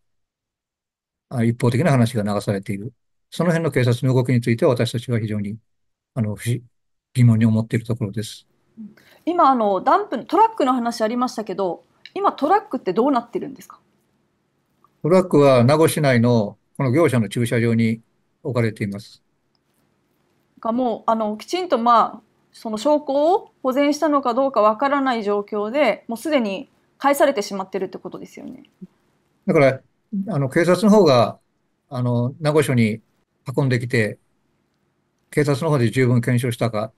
一方的な話が流されている。その辺の警察の動きについては、私たちは非常に、あの、疑問に思っているところです。今、あの、ダンプ、トラックの話ありましたけど、今、トラックってどうなってるんですかトラックは名護市内のこの業者の駐車場に置かれています。がもうあのきちんとまあその証拠を保全したのかどうかわからない状況でもうすでに返されてしまってるってことですよね。だからあの警察の方があの名護署に運んできて警察の方で十分検証したか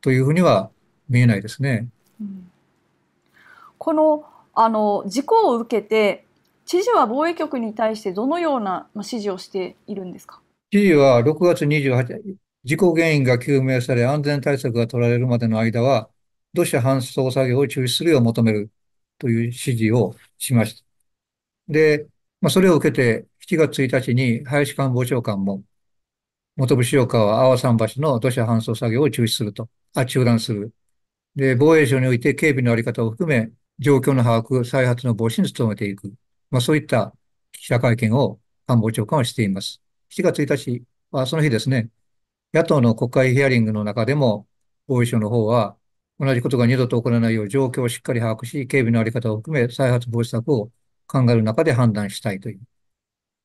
というふうには見えないですね。うん、このあの事故を受けて知事は防衛局に対してどのような指示をしているんですか知事は6月28事故原因が究明され安全対策が取られるまでの間は、土砂搬送作業を中止するよう求めるという指示をしました。で、まあ、それを受けて7月1日に林官房長官も、本部潮川阿波桟橋の土砂搬送作業を中止すると、あ、中断する。で、防衛省において警備のあり方を含め、状況の把握、再発の防止に努めていく。まあ、そういった記者会見を官房長官はしています。7月1日は、その日ですね、野党の国会ヒアリングの中でも、防衛省の方は、同じことが二度と起こらないよう状況をしっかり把握し、警備のあり方を含め再発防止策を考える中で判断したいという、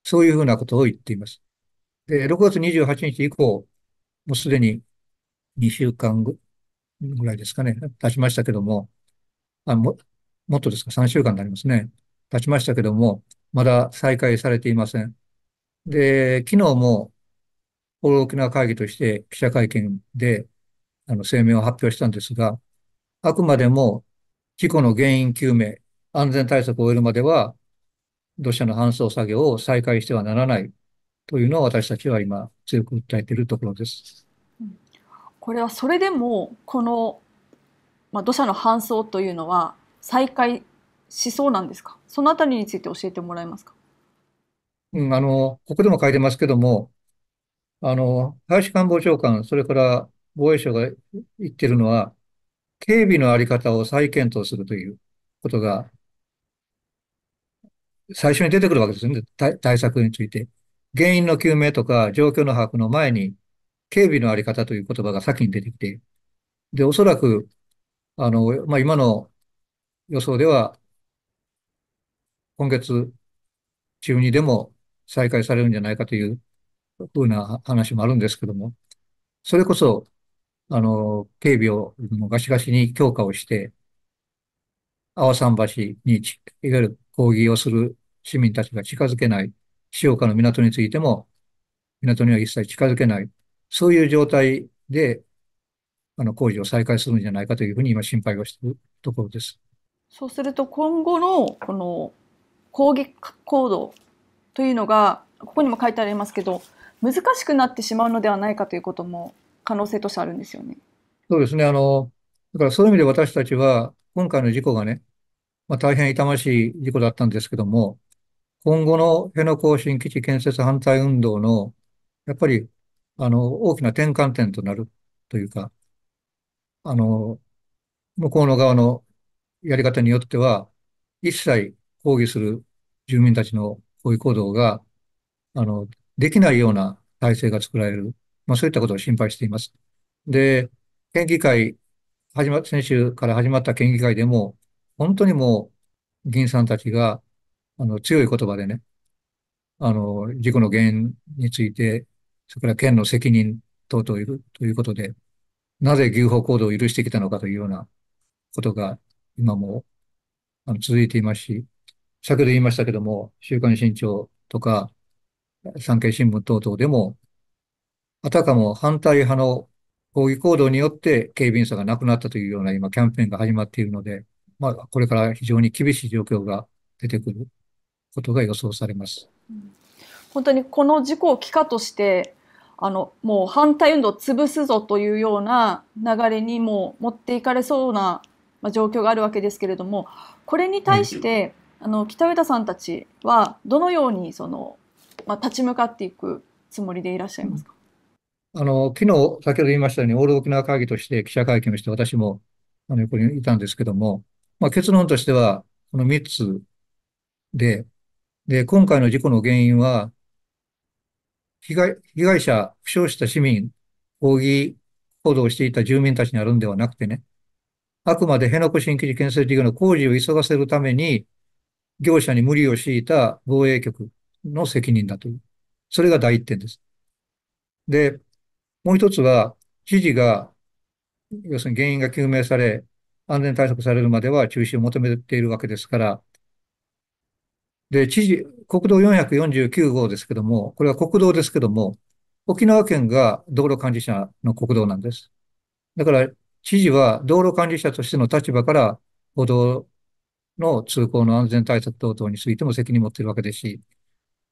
そういうふうなことを言っています。で、6月28日以降、もうすでに2週間ぐらいですかね、経ちましたけども、あももっとですか、3週間になりますね、経ちましたけども、まだ再開されていません。で、昨日も沖縄会議として記者会見であの声明を発表したんですが、あくまでも事故の原因究明、安全対策を終えるまでは、土砂の搬送作業を再開してはならないというのを私たちは今強く訴えているところです。これはそれでもこの、まあ、土砂の搬送というのは再開しそうなんですかそのあたりについて教えてもらえますか、うん、あのここでも書いてますけどもあの、林官房長官、それから防衛省が言ってるのは、警備のあり方を再検討するということが、最初に出てくるわけですよね、対策について。原因の究明とか状況の把握の前に、警備のあり方という言葉が先に出てきて、で、おそらく、あの、まあ、今の予想では、今月中にでも再開されるんじゃないかというふうな話もあるんですけども、それこそ、あの、警備をガシガシに強化をして、阿波桟橋に、いわゆる抗議をする市民たちが近づけない、潮岡の港についても、港には一切近づけない、そういう状態で、あの、工事を再開するんじゃないかというふうに今心配をしているところです。そうすると今後のこの抗議行動というのが、ここにも書いてありますけど、難しくなってしまうのではないかということも可能性としてあるんですよね。そうですね。あの、だからそういう意味で私たちは、今回の事故がね、まあ、大変痛ましい事故だったんですけども、今後の辺野古新基地建設反対運動の、やっぱり、あの、大きな転換点となるというか、あの、向こうの側のやり方によっては、一切抗議する住民たちのこういう行動が、あの、できないような体制が作られる。まあ、そういったことを心配しています。で、県議会、始ま、先週から始まった県議会でも、本当にもう、議員さんたちが、あの、強い言葉でね、あの、事故の原因について、それから県の責任等というということで、なぜ牛歩行動を許してきたのかというようなことが、今も、あの、続いていますし、先ほど言いましたけども、週刊新潮とか、産経新聞等々でも、あたかも反対派の抗議行動によって警備員さんが亡くなったというような今キャンペーンが始まっているので、まあ、これから非常に厳しい状況が出てくることが予想されます。本当にこの事故を機としてあのもう反対運動を潰すぞというような流れにも持っていかれそうな、まあ、状況があるわけですけれどもこれに対して、あの北上田さんたちはどのようにそのまあ、立ち向かっていくつもりでいらっしゃいますか、あの昨日、先ほど言いましたように、オール沖縄会議として記者会見をして、私もあの横にいたんですけども、まあ、結論としては、この3つで、で、今回の事故の原因は、被害被害者、負傷した市民、抗議行動をしていた住民たちにあるんではなくてね、あくまで辺野古新基地建設事業の工事を急がせるために、業者に無理を強いた防衛局、の責任だという。それが第一点です。で、もう一つは、知事が、要するに原因が究明され、安全対策されるまでは中止を求めているわけですから、で、知事、国道449号ですけども、これは国道ですけども、沖縄県が道路管理者の国道なんです。だから、知事は道路管理者としての立場から、歩道の通行の安全対策等々についても責任を持っているわけですし、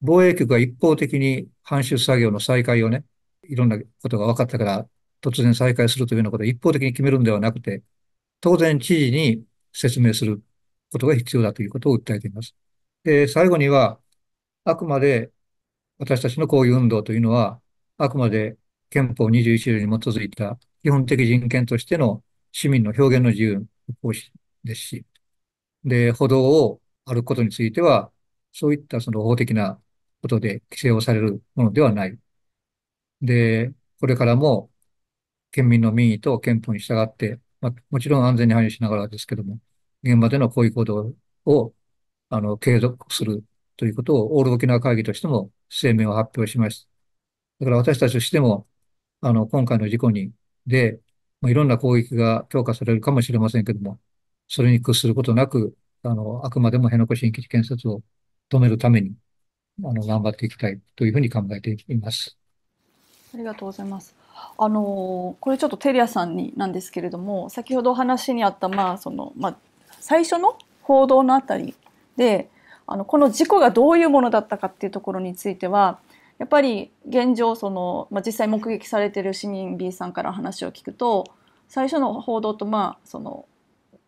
防衛局が一方的に搬出作業の再開をね、いろんなことが分かったから、突然再開するというようなことを一方的に決めるんではなくて、当然知事に説明することが必要だということを訴えています。で、最後には、あくまで私たちの抗議運動というのは、あくまで憲法21条に基づいた基本的人権としての市民の表現の自由ですし、で、歩道を歩くことについては、そういったその法的なことで規制をされるものではない。で、これからも県民の民意と憲法に従って、まあ、もちろん安全に配慮しながらですけども、現場でのこういう行動をあの継続するということをオール沖縄会議としても声明を発表しました。だから私たちとしても、あの、今回の事故に、で、まあ、いろんな攻撃が強化されるかもしれませんけども、それに屈することなく、あの、あくまでも辺野古新基地建設を止めるために、あの、頑張っていきたいというふうに考えています。ありがとうございます。あのこれちょっとテリアさんになんですけれども先ほどお話にあった、まあそのまあ、最初の報道のあたりであのこの事故がどういうものだったかっていうところについてはやっぱり現状その、まあ、実際目撃されてる市民 B さんから話を聞くと最初の報道と、まあ、その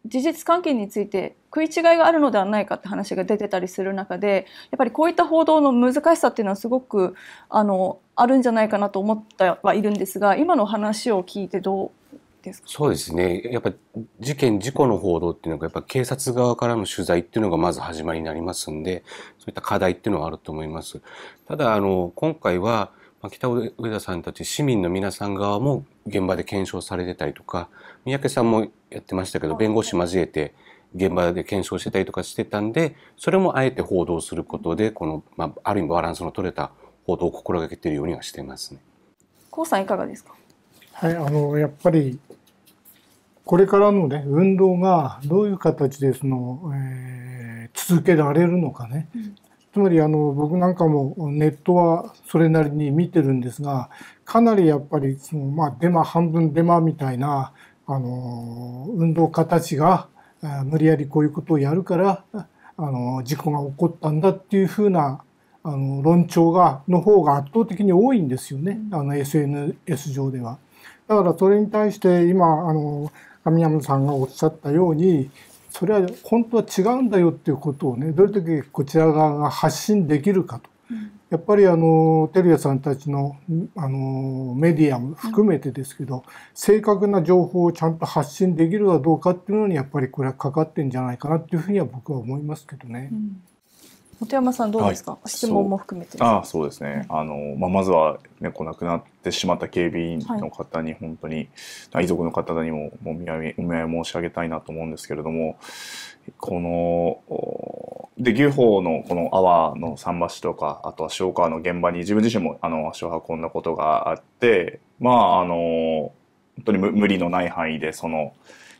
事実関係について食い違いがあるのではないかって話が出てたりする中でやっぱりこういった報道の難しさっていうのはすごくあのあるんじゃないかなと思ってはいるんですが今の話を聞いてどうですかそうですねやっぱ事件事故の報道っていうのがやっぱ警察側からの取材っていうのがまず始まりになりますんでそういった課題っていうのはあると思います。ただあの今回は北上田さんたち市民の皆さん側も現場で検証されてたりとか三宅さんもやってましたけど弁護士交えて現場で検証してたりとかしてたんでそれもあえて報道することでこの、まあ、ある意味バランスの取れた報道を心がけてるようにはしてますね。こうさんいかがですかはい、あのやっぱりこれからのね運動がどういう形でその、えー、続けられるのかね、うん、つまりあの僕なんかもネットはそれなりに見てるんですがかなりやっぱりその、まあ、デマ半分デマみたいなあの運動家たちが無理やりこういうことをやるからあの事故が起こったんだっていうふうなあの論調がの方が圧倒的に多いんですよね、あの SNS 上では。だからそれに対して今あの神山さんがおっしゃったようにそれは本当は違うんだよっていうことをねどれだけこちら側が発信できるかと。やっぱりあの照屋さんたちのあのメディアも含めてですけど、正確な情報をちゃんと発信できるかどうかっていうのにやっぱりこれはかかってんじゃないかなっていうふうには僕は思いますけどね。うん本山さんどうですか、はい、質問も含めてあそうですね、あのまあ、まずは、ね、こ亡くなってしまった警備員の方に本当に、はい、遺族の方にも合い、お見合い申し上げたいなと思うんですけれどもこの、で、牛歩のこの阿波の桟橋とか、あとは塩川の現場に自分自身もあの足を運んだことがあって、まあ、あの、本当に無理のない範囲で、その、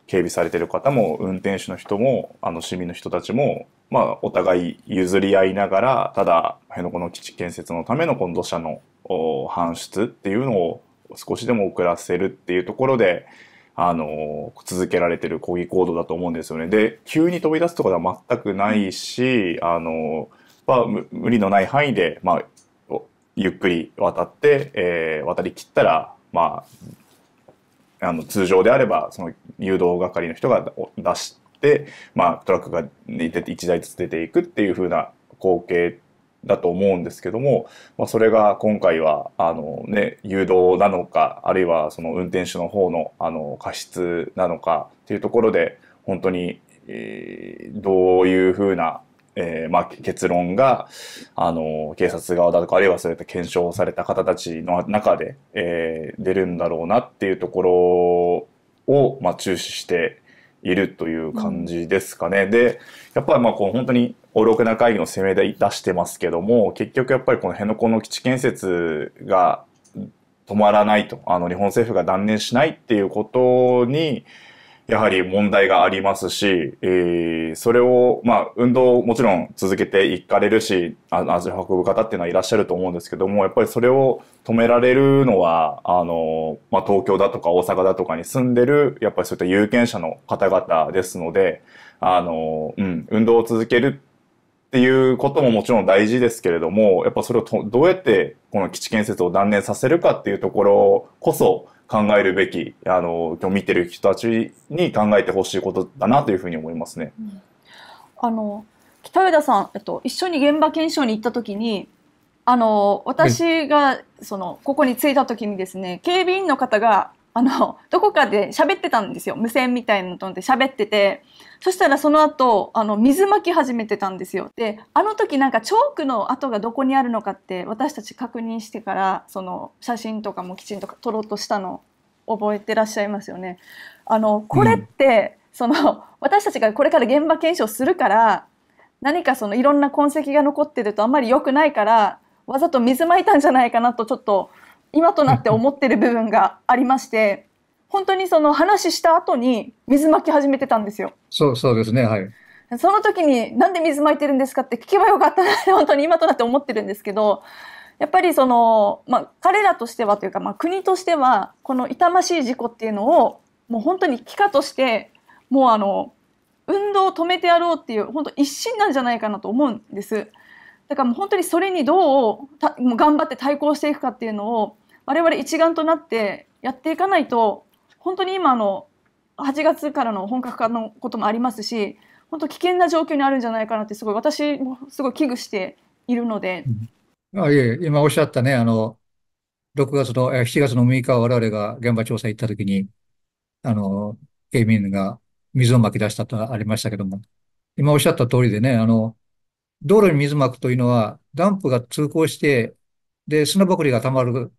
警備されてる方も、運転手の人も、あの、市民の人たちも、まあ、お互い譲り合いながら、ただ、辺野古の基地建設のための今度社の搬出っていうのを少しでも遅らせるっていうところで、あの、続けられてる抗議行動だと思うんですよね。で、急に飛び出すとかでは全くないし、あの、まあ、無理のない範囲で、まあ、ゆっくり渡って、えー、渡りきったら、まあ、あの、通常であれば、その誘導係の人が出して、まあ、トラックが出て、1台ずつ出ていくっていう風な光景だと思うんですけども、まあ、それが今回はあの、ね、誘導なのかあるいはその運転手の方のあの過失なのかっていうところで本当に、えー、どういうふうな、えーまあ、結論があの警察側だとかあるいはそういった検証された方たちの中で、えー、出るんだろうなっていうところを、まあ、注視しているという感じですかね。でやっぱりまあこう本当におろくな会議の攻めで出してますけども、結局やっぱりこの辺野古の基地建設が止まらないと、あの日本政府が断念しないっていうことに、やはり問題がありますし、えー、それを、まあ、運動もちろん続けていかれるし、味足を運ぶ方っていうのはいらっしゃると思うんですけども、やっぱりそれを止められるのは、あの、まあ、東京だとか大阪だとかに住んでる、やっぱりそういった有権者の方々ですので、あの、うん、運動を続けるっていうことももちろん大事ですけれども、やっぱそれをどうやってこの基地建設を断念させるかっていうところこそ考えるべき、あの、今日見てる人たちに考えてほしいことだなというふうに思いますね。あの、北上田さん、えっと、一緒に現場検証に行ったときに、あの、私が、その、ここに着いたときにですね、警備員の方が、あの、どこかで喋ってたんですよ。無線みたいなのんで喋ってて。そしたらその後、あの、水まき始めてたんですよ。で、あの時なんかチョークの跡がどこにあるのかって私たち確認してから、その写真とかもきちんと撮ろうとしたの覚えてらっしゃいますよね。あの、これって、うん、その、私たちがこれから現場検証するから、何かそのいろんな痕跡が残ってるとあんまり良くないから、わざと水まいたんじゃないかなとちょっと今となって思ってる部分がありまして、本当にその話した後に水まき始めてたんですよ。そう、そうですね、はい。その時に、なんで水まいてるんですかって聞けばよかったなって 本当に今となって思ってるんですけど、やっぱりその、まあ、彼らとしてはというか、まあ、国としては、この痛ましい事故っていうのを、もう本当に帰化として、もうあの、運動を止めてやろうっていう、本当一心なんじゃないかなと思うんです。だからもう本当にそれにどう、たもう頑張って対抗していくかっていうのを、我々一丸となってやっていかないと本当に今の8月からの本格化のこともありますし本当危険な状況にあるんじゃないかなってすごい私もすごい危惧しているので。うん、あいえ今おっしゃったねあの6月のえ7月の6日我々が現場調査行った時にあの警備員が水をまき出したとありましたけども今おっしゃった通りでねあの道路に水まくというのはダンプが通行してで砂ぼこりがたまる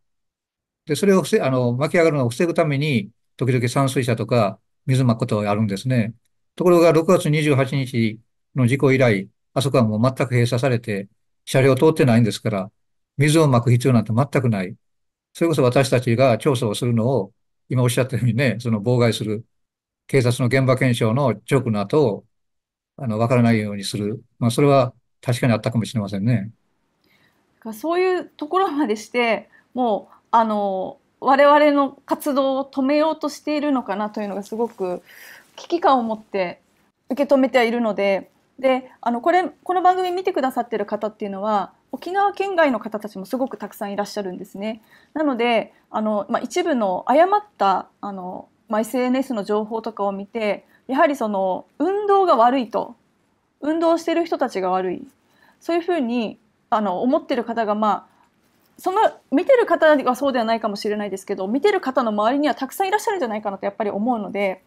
で、それをあの巻き上がるのを防ぐために、時々散水車とか水巻くことをやるんですね。ところが6月28日の事故以来、あそこはもう全く閉鎖されて、車両通ってないんですから、水を巻く必要なんて全くない。それこそ私たちが調査をするのを、今おっしゃったようにね、その妨害する、警察の現場検証の直の後を、あの、わからないようにする。まあ、それは確かにあったかもしれませんね。そういうところまでして、もうあの我々の活動を止めようとしているのかなというのがすごく危機感を持って受け止めてはいるのでであのこれこの番組見てくださってる方っていうのは沖縄県外の方たちもすごくたくさんいらっしゃるんですね。なのであの、まあ、一部の誤ったあの、まあ、SNS の情報とかを見てやはりその運動が悪いと運動してる人たちが悪いそういうふうにあの思ってる方がまあその見てる方はそうではないかもしれないですけど見てる方の周りにはたくさんいらっしゃるんじゃないかなとやっぱり思うので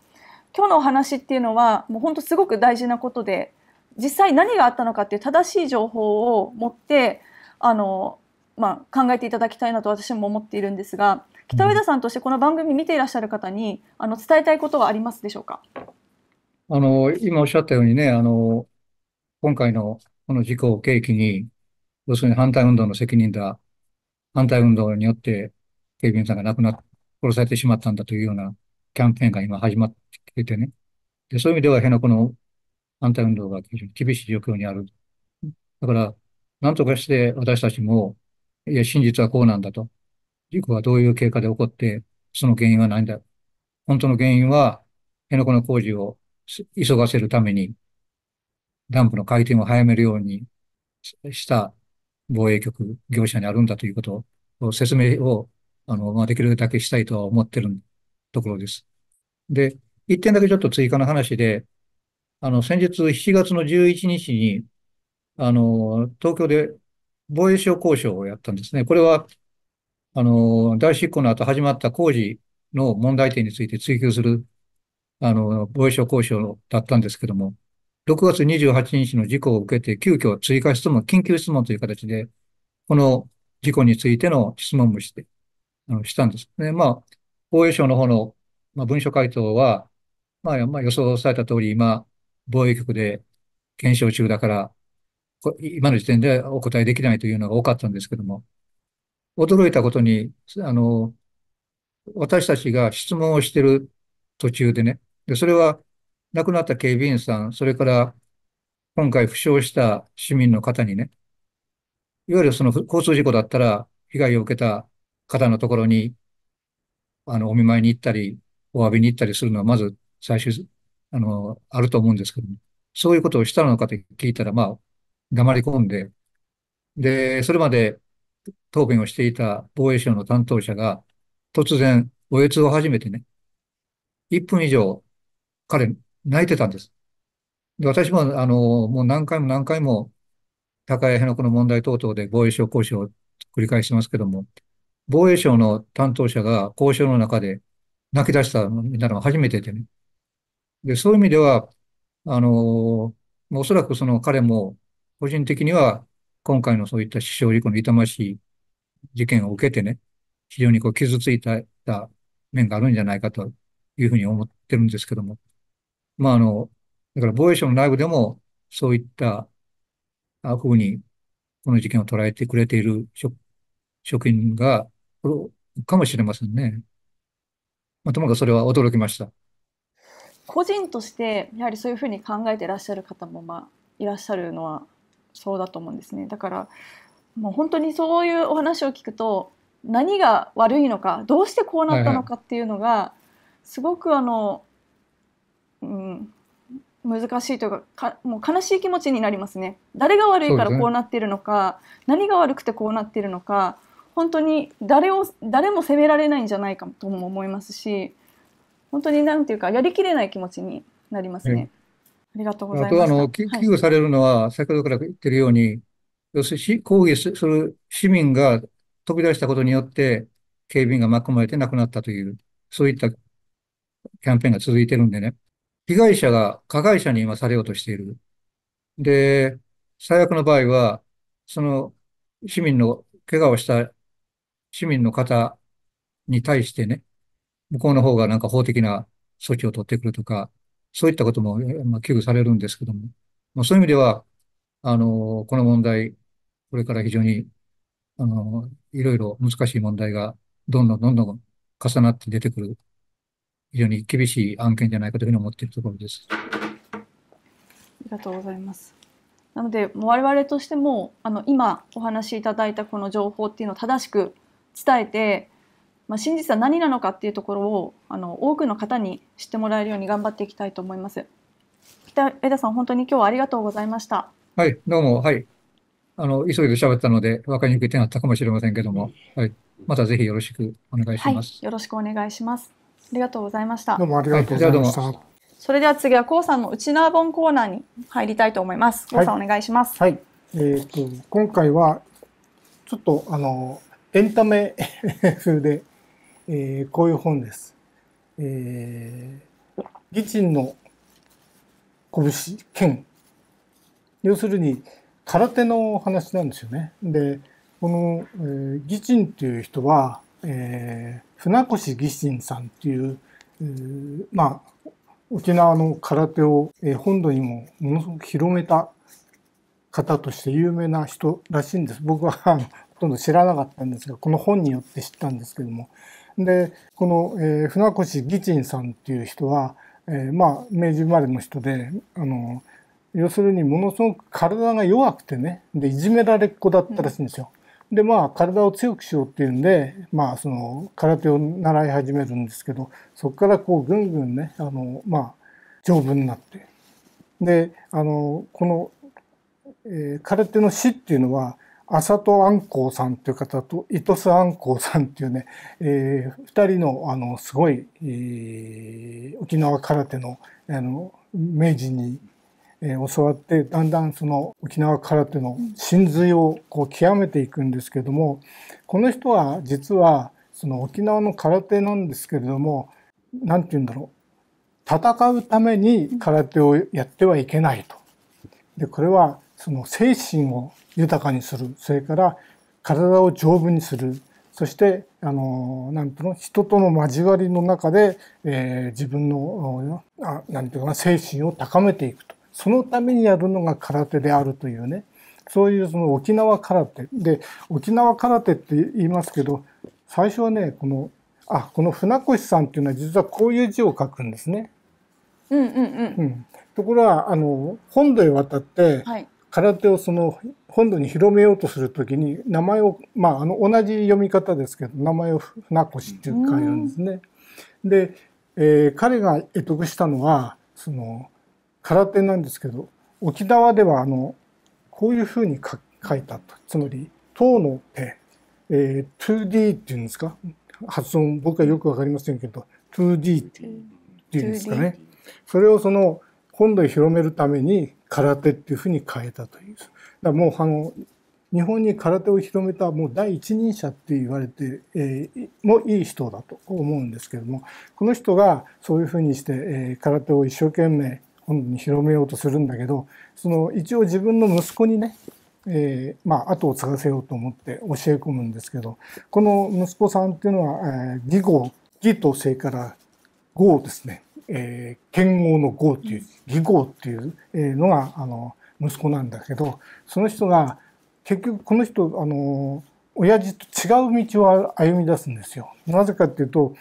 今日のお話っていうのはもう本当すごく大事なことで実際何があったのかっていう正しい情報を持ってあの、まあ、考えていただきたいなと私も思っているんですが北上田さんとしてこの番組見ていらっしゃる方にあの伝えたいことはありますでしょうかあの今おっしゃったようにねあの今回のこの事故を契機に要するに反対運動の責任だ反対運動によって、警備員さんが亡くなっ、殺されてしまったんだというようなキャンペーンが今始まってきててね。で、そういう意味では辺野古の反対運動が非常に厳しい状況にある。だから、なんとかして私たちも、いや、真実はこうなんだと。事故はどういう経過で起こって、その原因は何だ。本当の原因は、辺野古の工事を急がせるために、ダンプの回転を早めるようにした防衛局業者にあるんだということを、説明を、あの、まあ、できるだけしたいとは思ってるところです。で、一点だけちょっと追加の話で、あの、先日7月の11日に、あの、東京で防衛省交渉をやったんですね。これは、あの、大執行の後始まった工事の問題点について追及する、あの、防衛省交渉だったんですけども、6月28日の事故を受けて、急遽追加質問、緊急質問という形で、この事故についての質問もして、あのしたんです。で、まあ、防衛省の方の、まあ、文書回答は、まあ、まあ、予想された通り、今、防衛局で検証中だから、今の時点でお答えできないというのが多かったんですけども、驚いたことに、あの、私たちが質問をしてる途中でね、でそれは亡くなった警備員さん、それから今回負傷した市民の方にね、いわゆるその交通事故だったら被害を受けた方のところに、あの、お見舞いに行ったり、お詫びに行ったりするのはまず最終、あの、あると思うんですけど、も、そういうことをしたのかと聞いたら、まあ、黙り込んで、で、それまで答弁をしていた防衛省の担当者が、突然、お咽つを始めてね、1分以上、彼、泣いてたんです。で、私も、あの、もう何回も何回も、高谷辺野古の問題等々で防衛省交渉を繰り返してますけども、防衛省の担当者が交渉の中で泣き出したみたいなのは初めてでね。で、そういう意味では、あの、おそらくその彼も、個人的には、今回のそういった死傷事故の痛ましい事件を受けてね、非常にこう傷ついた面があるんじゃないかというふうに思ってるんですけども、まああの、だから防衛省の内部でもそういったあふうにこの事件を捉えてくれている職職員がこるかもしれませんね。まあ、ともかくそれは驚きました。個人としてやはりそういうふうに考えていらっしゃる方もまあいらっしゃるのはそうだと思うんですね。だからもう本当にそういうお話を聞くと何が悪いのかどうしてこうなったのかっていうのが、すごくあのうん、難しいというかもう悲しい気持ちになりますね誰が悪いからこうなっているのか、ね、何が悪くてこうなっているのか本当に誰を誰も責められないんじゃないかとも思いますし本当になんていうかやりきれない気持ちになりますね。ありがとうございます。あとあの、危惧されるのは、はい、先ほどから言ってるように、要するに抗議する市民が飛び出したことによって、警備員が巻き込まれて亡くなったという、そういったキャンペーンが続いてるんでね。被害者が加害者に今されようとしている。で、最悪の場合は、その市民の、怪我をした市民の方に対してね、向こうの方がなんか法的な措置を取ってくるとか、そういったことも、まあ、危惧されるんですけども、まあ、そういう意味では、あの、この問題、これから非常に、あの、いろいろ難しい問題がどんどんどんどん重なって出てくる非常に厳しい案件じゃないかというふうに思っているところです。ありがとうございます。なので我々としてもあの今お話しいただいたこの情報っていうのを正しく伝えて、まあ、真実は何なのかっていうところをあの多くの方に知ってもらえるように頑張っていきたいと思います。北枝さん本当に今日はありがとうございました。はい、どうも、はい。あの、急いで喋ったので、分かりにくい点あったかもしれませんけども、はい。またぜひよろしくお願いします。はい、よろしくお願いします。ありがとうございました。どうもありがとうございました。はい、それでは次は、こうさんのウチナーボンコーナーに入りたいと思います。こうさん、お願いします。はい。えっ、ー、と、今回は、ちょっと、あの、エンタメ風で、えー、こういう本です。えー、義珍の拳、剣。要するに、空手の話なんですよね。で、この、えー、義珍っていう人は、えー、船越義信さんっていう、えー、まあ、沖縄の空手を、えー、本土にもものすごく広めた方として有名な人らしいんです。僕は ほとんど知らなかったんですが、この本によって知ったんですけども。で、この、えー、船越義信さんっていう人は、えー、まあ、明治生まれの人で、あの、要するにものすごく体が弱くてね、で、いじめられっ子だったらしいんですよ。うんでまあ体を強くしようっていうんで、まあ、その空手を習い始めるんですけどそこからこうぐんぐんねあの、まあ、丈夫になってであのこの、えー、空手の師っていうのは浅戸安光さんという方と糸須安光さんっていうね、えー、2人のあのすごい、えー、沖縄空手のあの名人にえー、教わってだんだんその沖縄空手の神髄をこう極めていくんですけどもこの人は実はその沖縄の空手なんですけれども何て言うんだろう戦うために空手をやってはいけないと。でこれはその精神を豊かにするそれから体を丈夫にするそしてあのなんていうの人との交わりの中で、えー、自分のあなんていうかな精神を高めていくとそのためにやるのが空手であるというねそういうその沖縄空手で沖縄空手って言いますけど最初はねこのあこの船越さんっていうのは実はこういう字を書くんですね。うんうんうんうん、ところがあの本土へ渡って、はい、空手をその本土に広めようとするときに名前を、まあ、あの同じ読み方ですけど名前を船越っていう書いてあるんですね。で、えー、彼が得得したのはその空手なんですけど沖縄ではあのこういうふうに書いたとつまり「唐の手」えー、2D っていうんですか発音僕はよく分かりませんけど 2D っていうんですかねそれをその本土へ広めるために空手っていうふうに変えたというだもうあの日本に空手を広めたもう第一人者って言われて、えー、もいい人だと思うんですけどもこの人がそういうふうにして、えー、空手を一生懸命本土に広めようとするんだけどその一応自分の息子にね、えー、まあ、後を継がせようと思って教え込むんですけどこの息子さんっていうのは、えー、義号義とそから号ですね、えー、剣豪の号っていう義号っていうのがあの息子なんだけどその人が結局この人あの親父と違う道を歩み出すんですよ。なぜかっていうと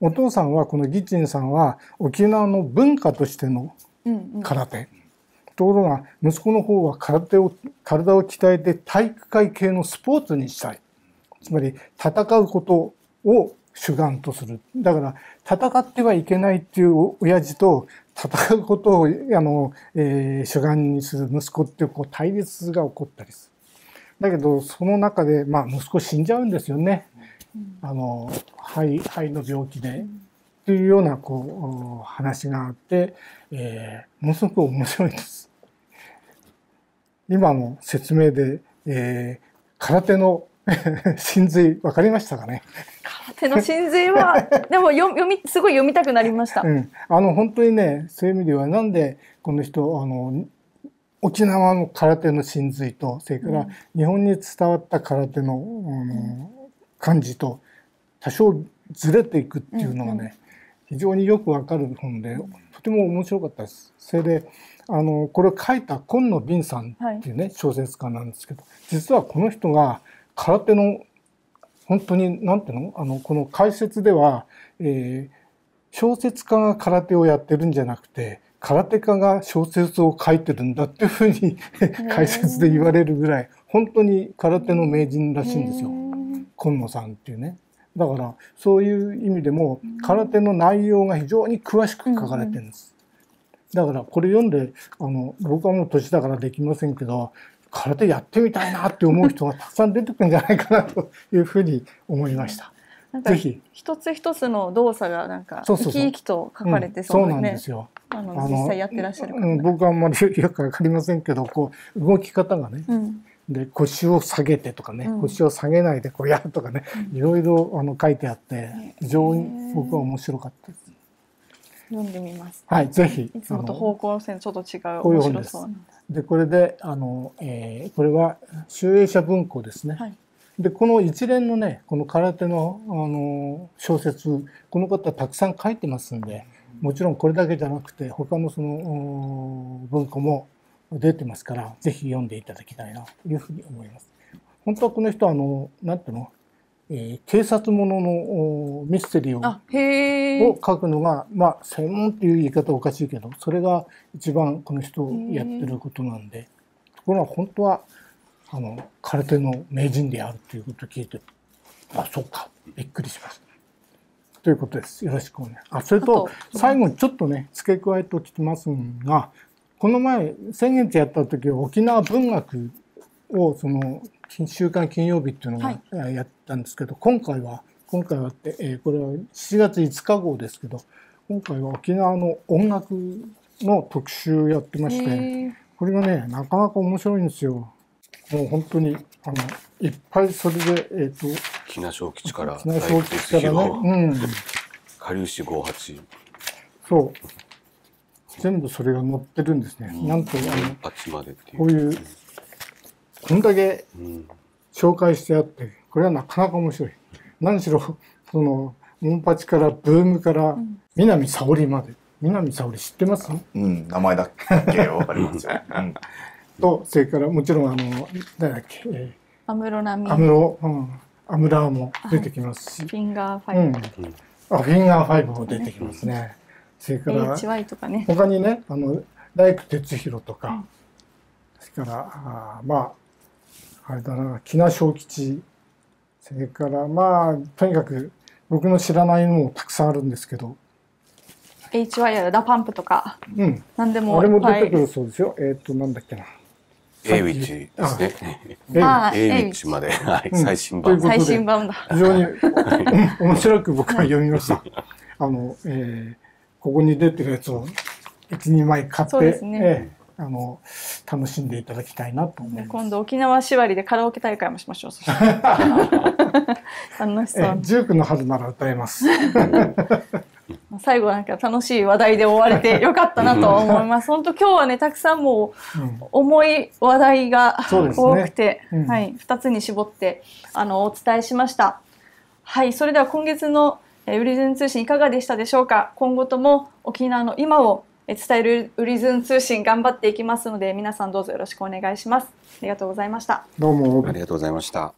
お父さんはこの義珍さんは沖縄の文化としての空手。ところが息子の方は空手を体を鍛えて体育会系のスポーツにしたいつまり戦うことを主眼とするだから戦ってはいけないっていう親父と戦うことをあの、えー、主眼にする息子っていうこう対立が起こったりするだけどその中で、まあ、息子死んじゃうんですよね、あの肺肺の病気で。というようなこう話があって、えー、ものすごく面白いです。今の説明で、えー、空手の 神髄分かりましたかね空手の神髄は でも読みすごい読みたくなりました。うん、あの本当にねそういう意味ではなんでこの人あの沖縄の空手の神髄とそれから日本に伝わった空手の、うん、漢字と多少ずれていくっていうのがね、うんうん非常によくわかる本でとても面白かったです。それであのこれを書いた紺野敏さんっていうね、はい、小説家なんですけど実はこの人が空手の本当に何ていうのあのこの解説では、えー、小説家が空手をやってるんじゃなくて空手家が小説を書いてるんだっていうふうに解説で言われるぐらい本当に空手の名人らしいんですよ紺野さんっていうね。だからそういう意味でも空手の内容が非常に詳しく書かれてるんです。だからこれ読んであの僕はもう年だからできませんけど空手やってみたいなって思う人がたくさん出てくるんじゃないかなというふうに思いました。ぜひ一つ一つの動作がなんか生き生きと書かれてそうなんですよ。あの実際やってらっしゃる、う僕はあんまりよくわかりませんけどこう動き方がね、うん、で腰を下げてとかね、うん、腰を下げないでこうやるとかね、いろいろあの書いてあって非常に僕は面白かったです。読んでみます。はい、ぜひ。いつもと方向線ちょっと違う。こういう本です。で、これで、あの、えー、これは、集英社文庫ですね。はい、で、この一連のね、この空手の、あの、小説、この方たくさん書いてますんで、もちろんこれだけじゃなくて、他のその、文庫も出てますから、ぜひ読んでいただきたいなというふうに思います。本当はこの人は、あの、なんていうの、えー、警察もののミステリーをを書くのが、まあ、専門っていう言い方おかしいけど、それが一番この人やってることなんで、ところが本当は、あの、空手の名人であるということを聞いて、あ、そうか、びっくりしました。ということです。よろしくお願いあ、それと、最後にちょっとね、付け加えておきますが、この前、先月やった時沖縄文学をその週刊金曜日っていうのをやったんですけど、はい、今回は今回はって、えー、これは7月5日号ですけど今回は沖縄の音楽の特集やってましてこれがねなかなか面白いんですよ。もう本当にあのいっぱいそれでえっ、ー、と木名小吉から木名小吉からね、うん、下粒子58そう全部それが載ってるんですね。うん、なんとあのでこういうこんだけ紹介してあってこれはなかなか面白い。何しろそのモンパチからブームから南沙織まで南沙織知ってます？うん名前だっけわかりますよ。うん、とそれからもちろんあの誰だっけ、えー、アムロナミアムロ、うん、アムラも出てきますし、フィンガーファイブ、うん、あフィンガーファイブも出てきますね。それから HY とかね他にねあの大工哲弘とか、はい、それからあまああれだな木名正吉それからまあとにかく僕の知らないのもたくさんあるんですけど HY やダパンプとか、うん、何でもあれも出てくるそうですよ、えっ、ー、となんだっけな A イウィッチですね。A イウィッチまで、はい、最新版。最新版だ。非常に面白く僕は読みました。あの、えー、ここに出てるやつを一二枚買って、ですね、ええ、あの楽しんでいただきたいなと思います今度沖縄縛りでカラオケ大会もしましょう 楽しそう十九の春なら歌えます 最後なんか楽しい話題で終われてよかったなと思います 本当今日はねたくさんもう重い話題が多くて、ねうん、はい、2つに絞ってあのお伝えしましたはいそれでは今月の「ウリズン通信いかがでしたでしょうか今後とも沖縄の今を伝えるウリズン通信頑張っていきますので皆さんどうぞよろしくお願いしますありがとうございましたどうもありがとうございました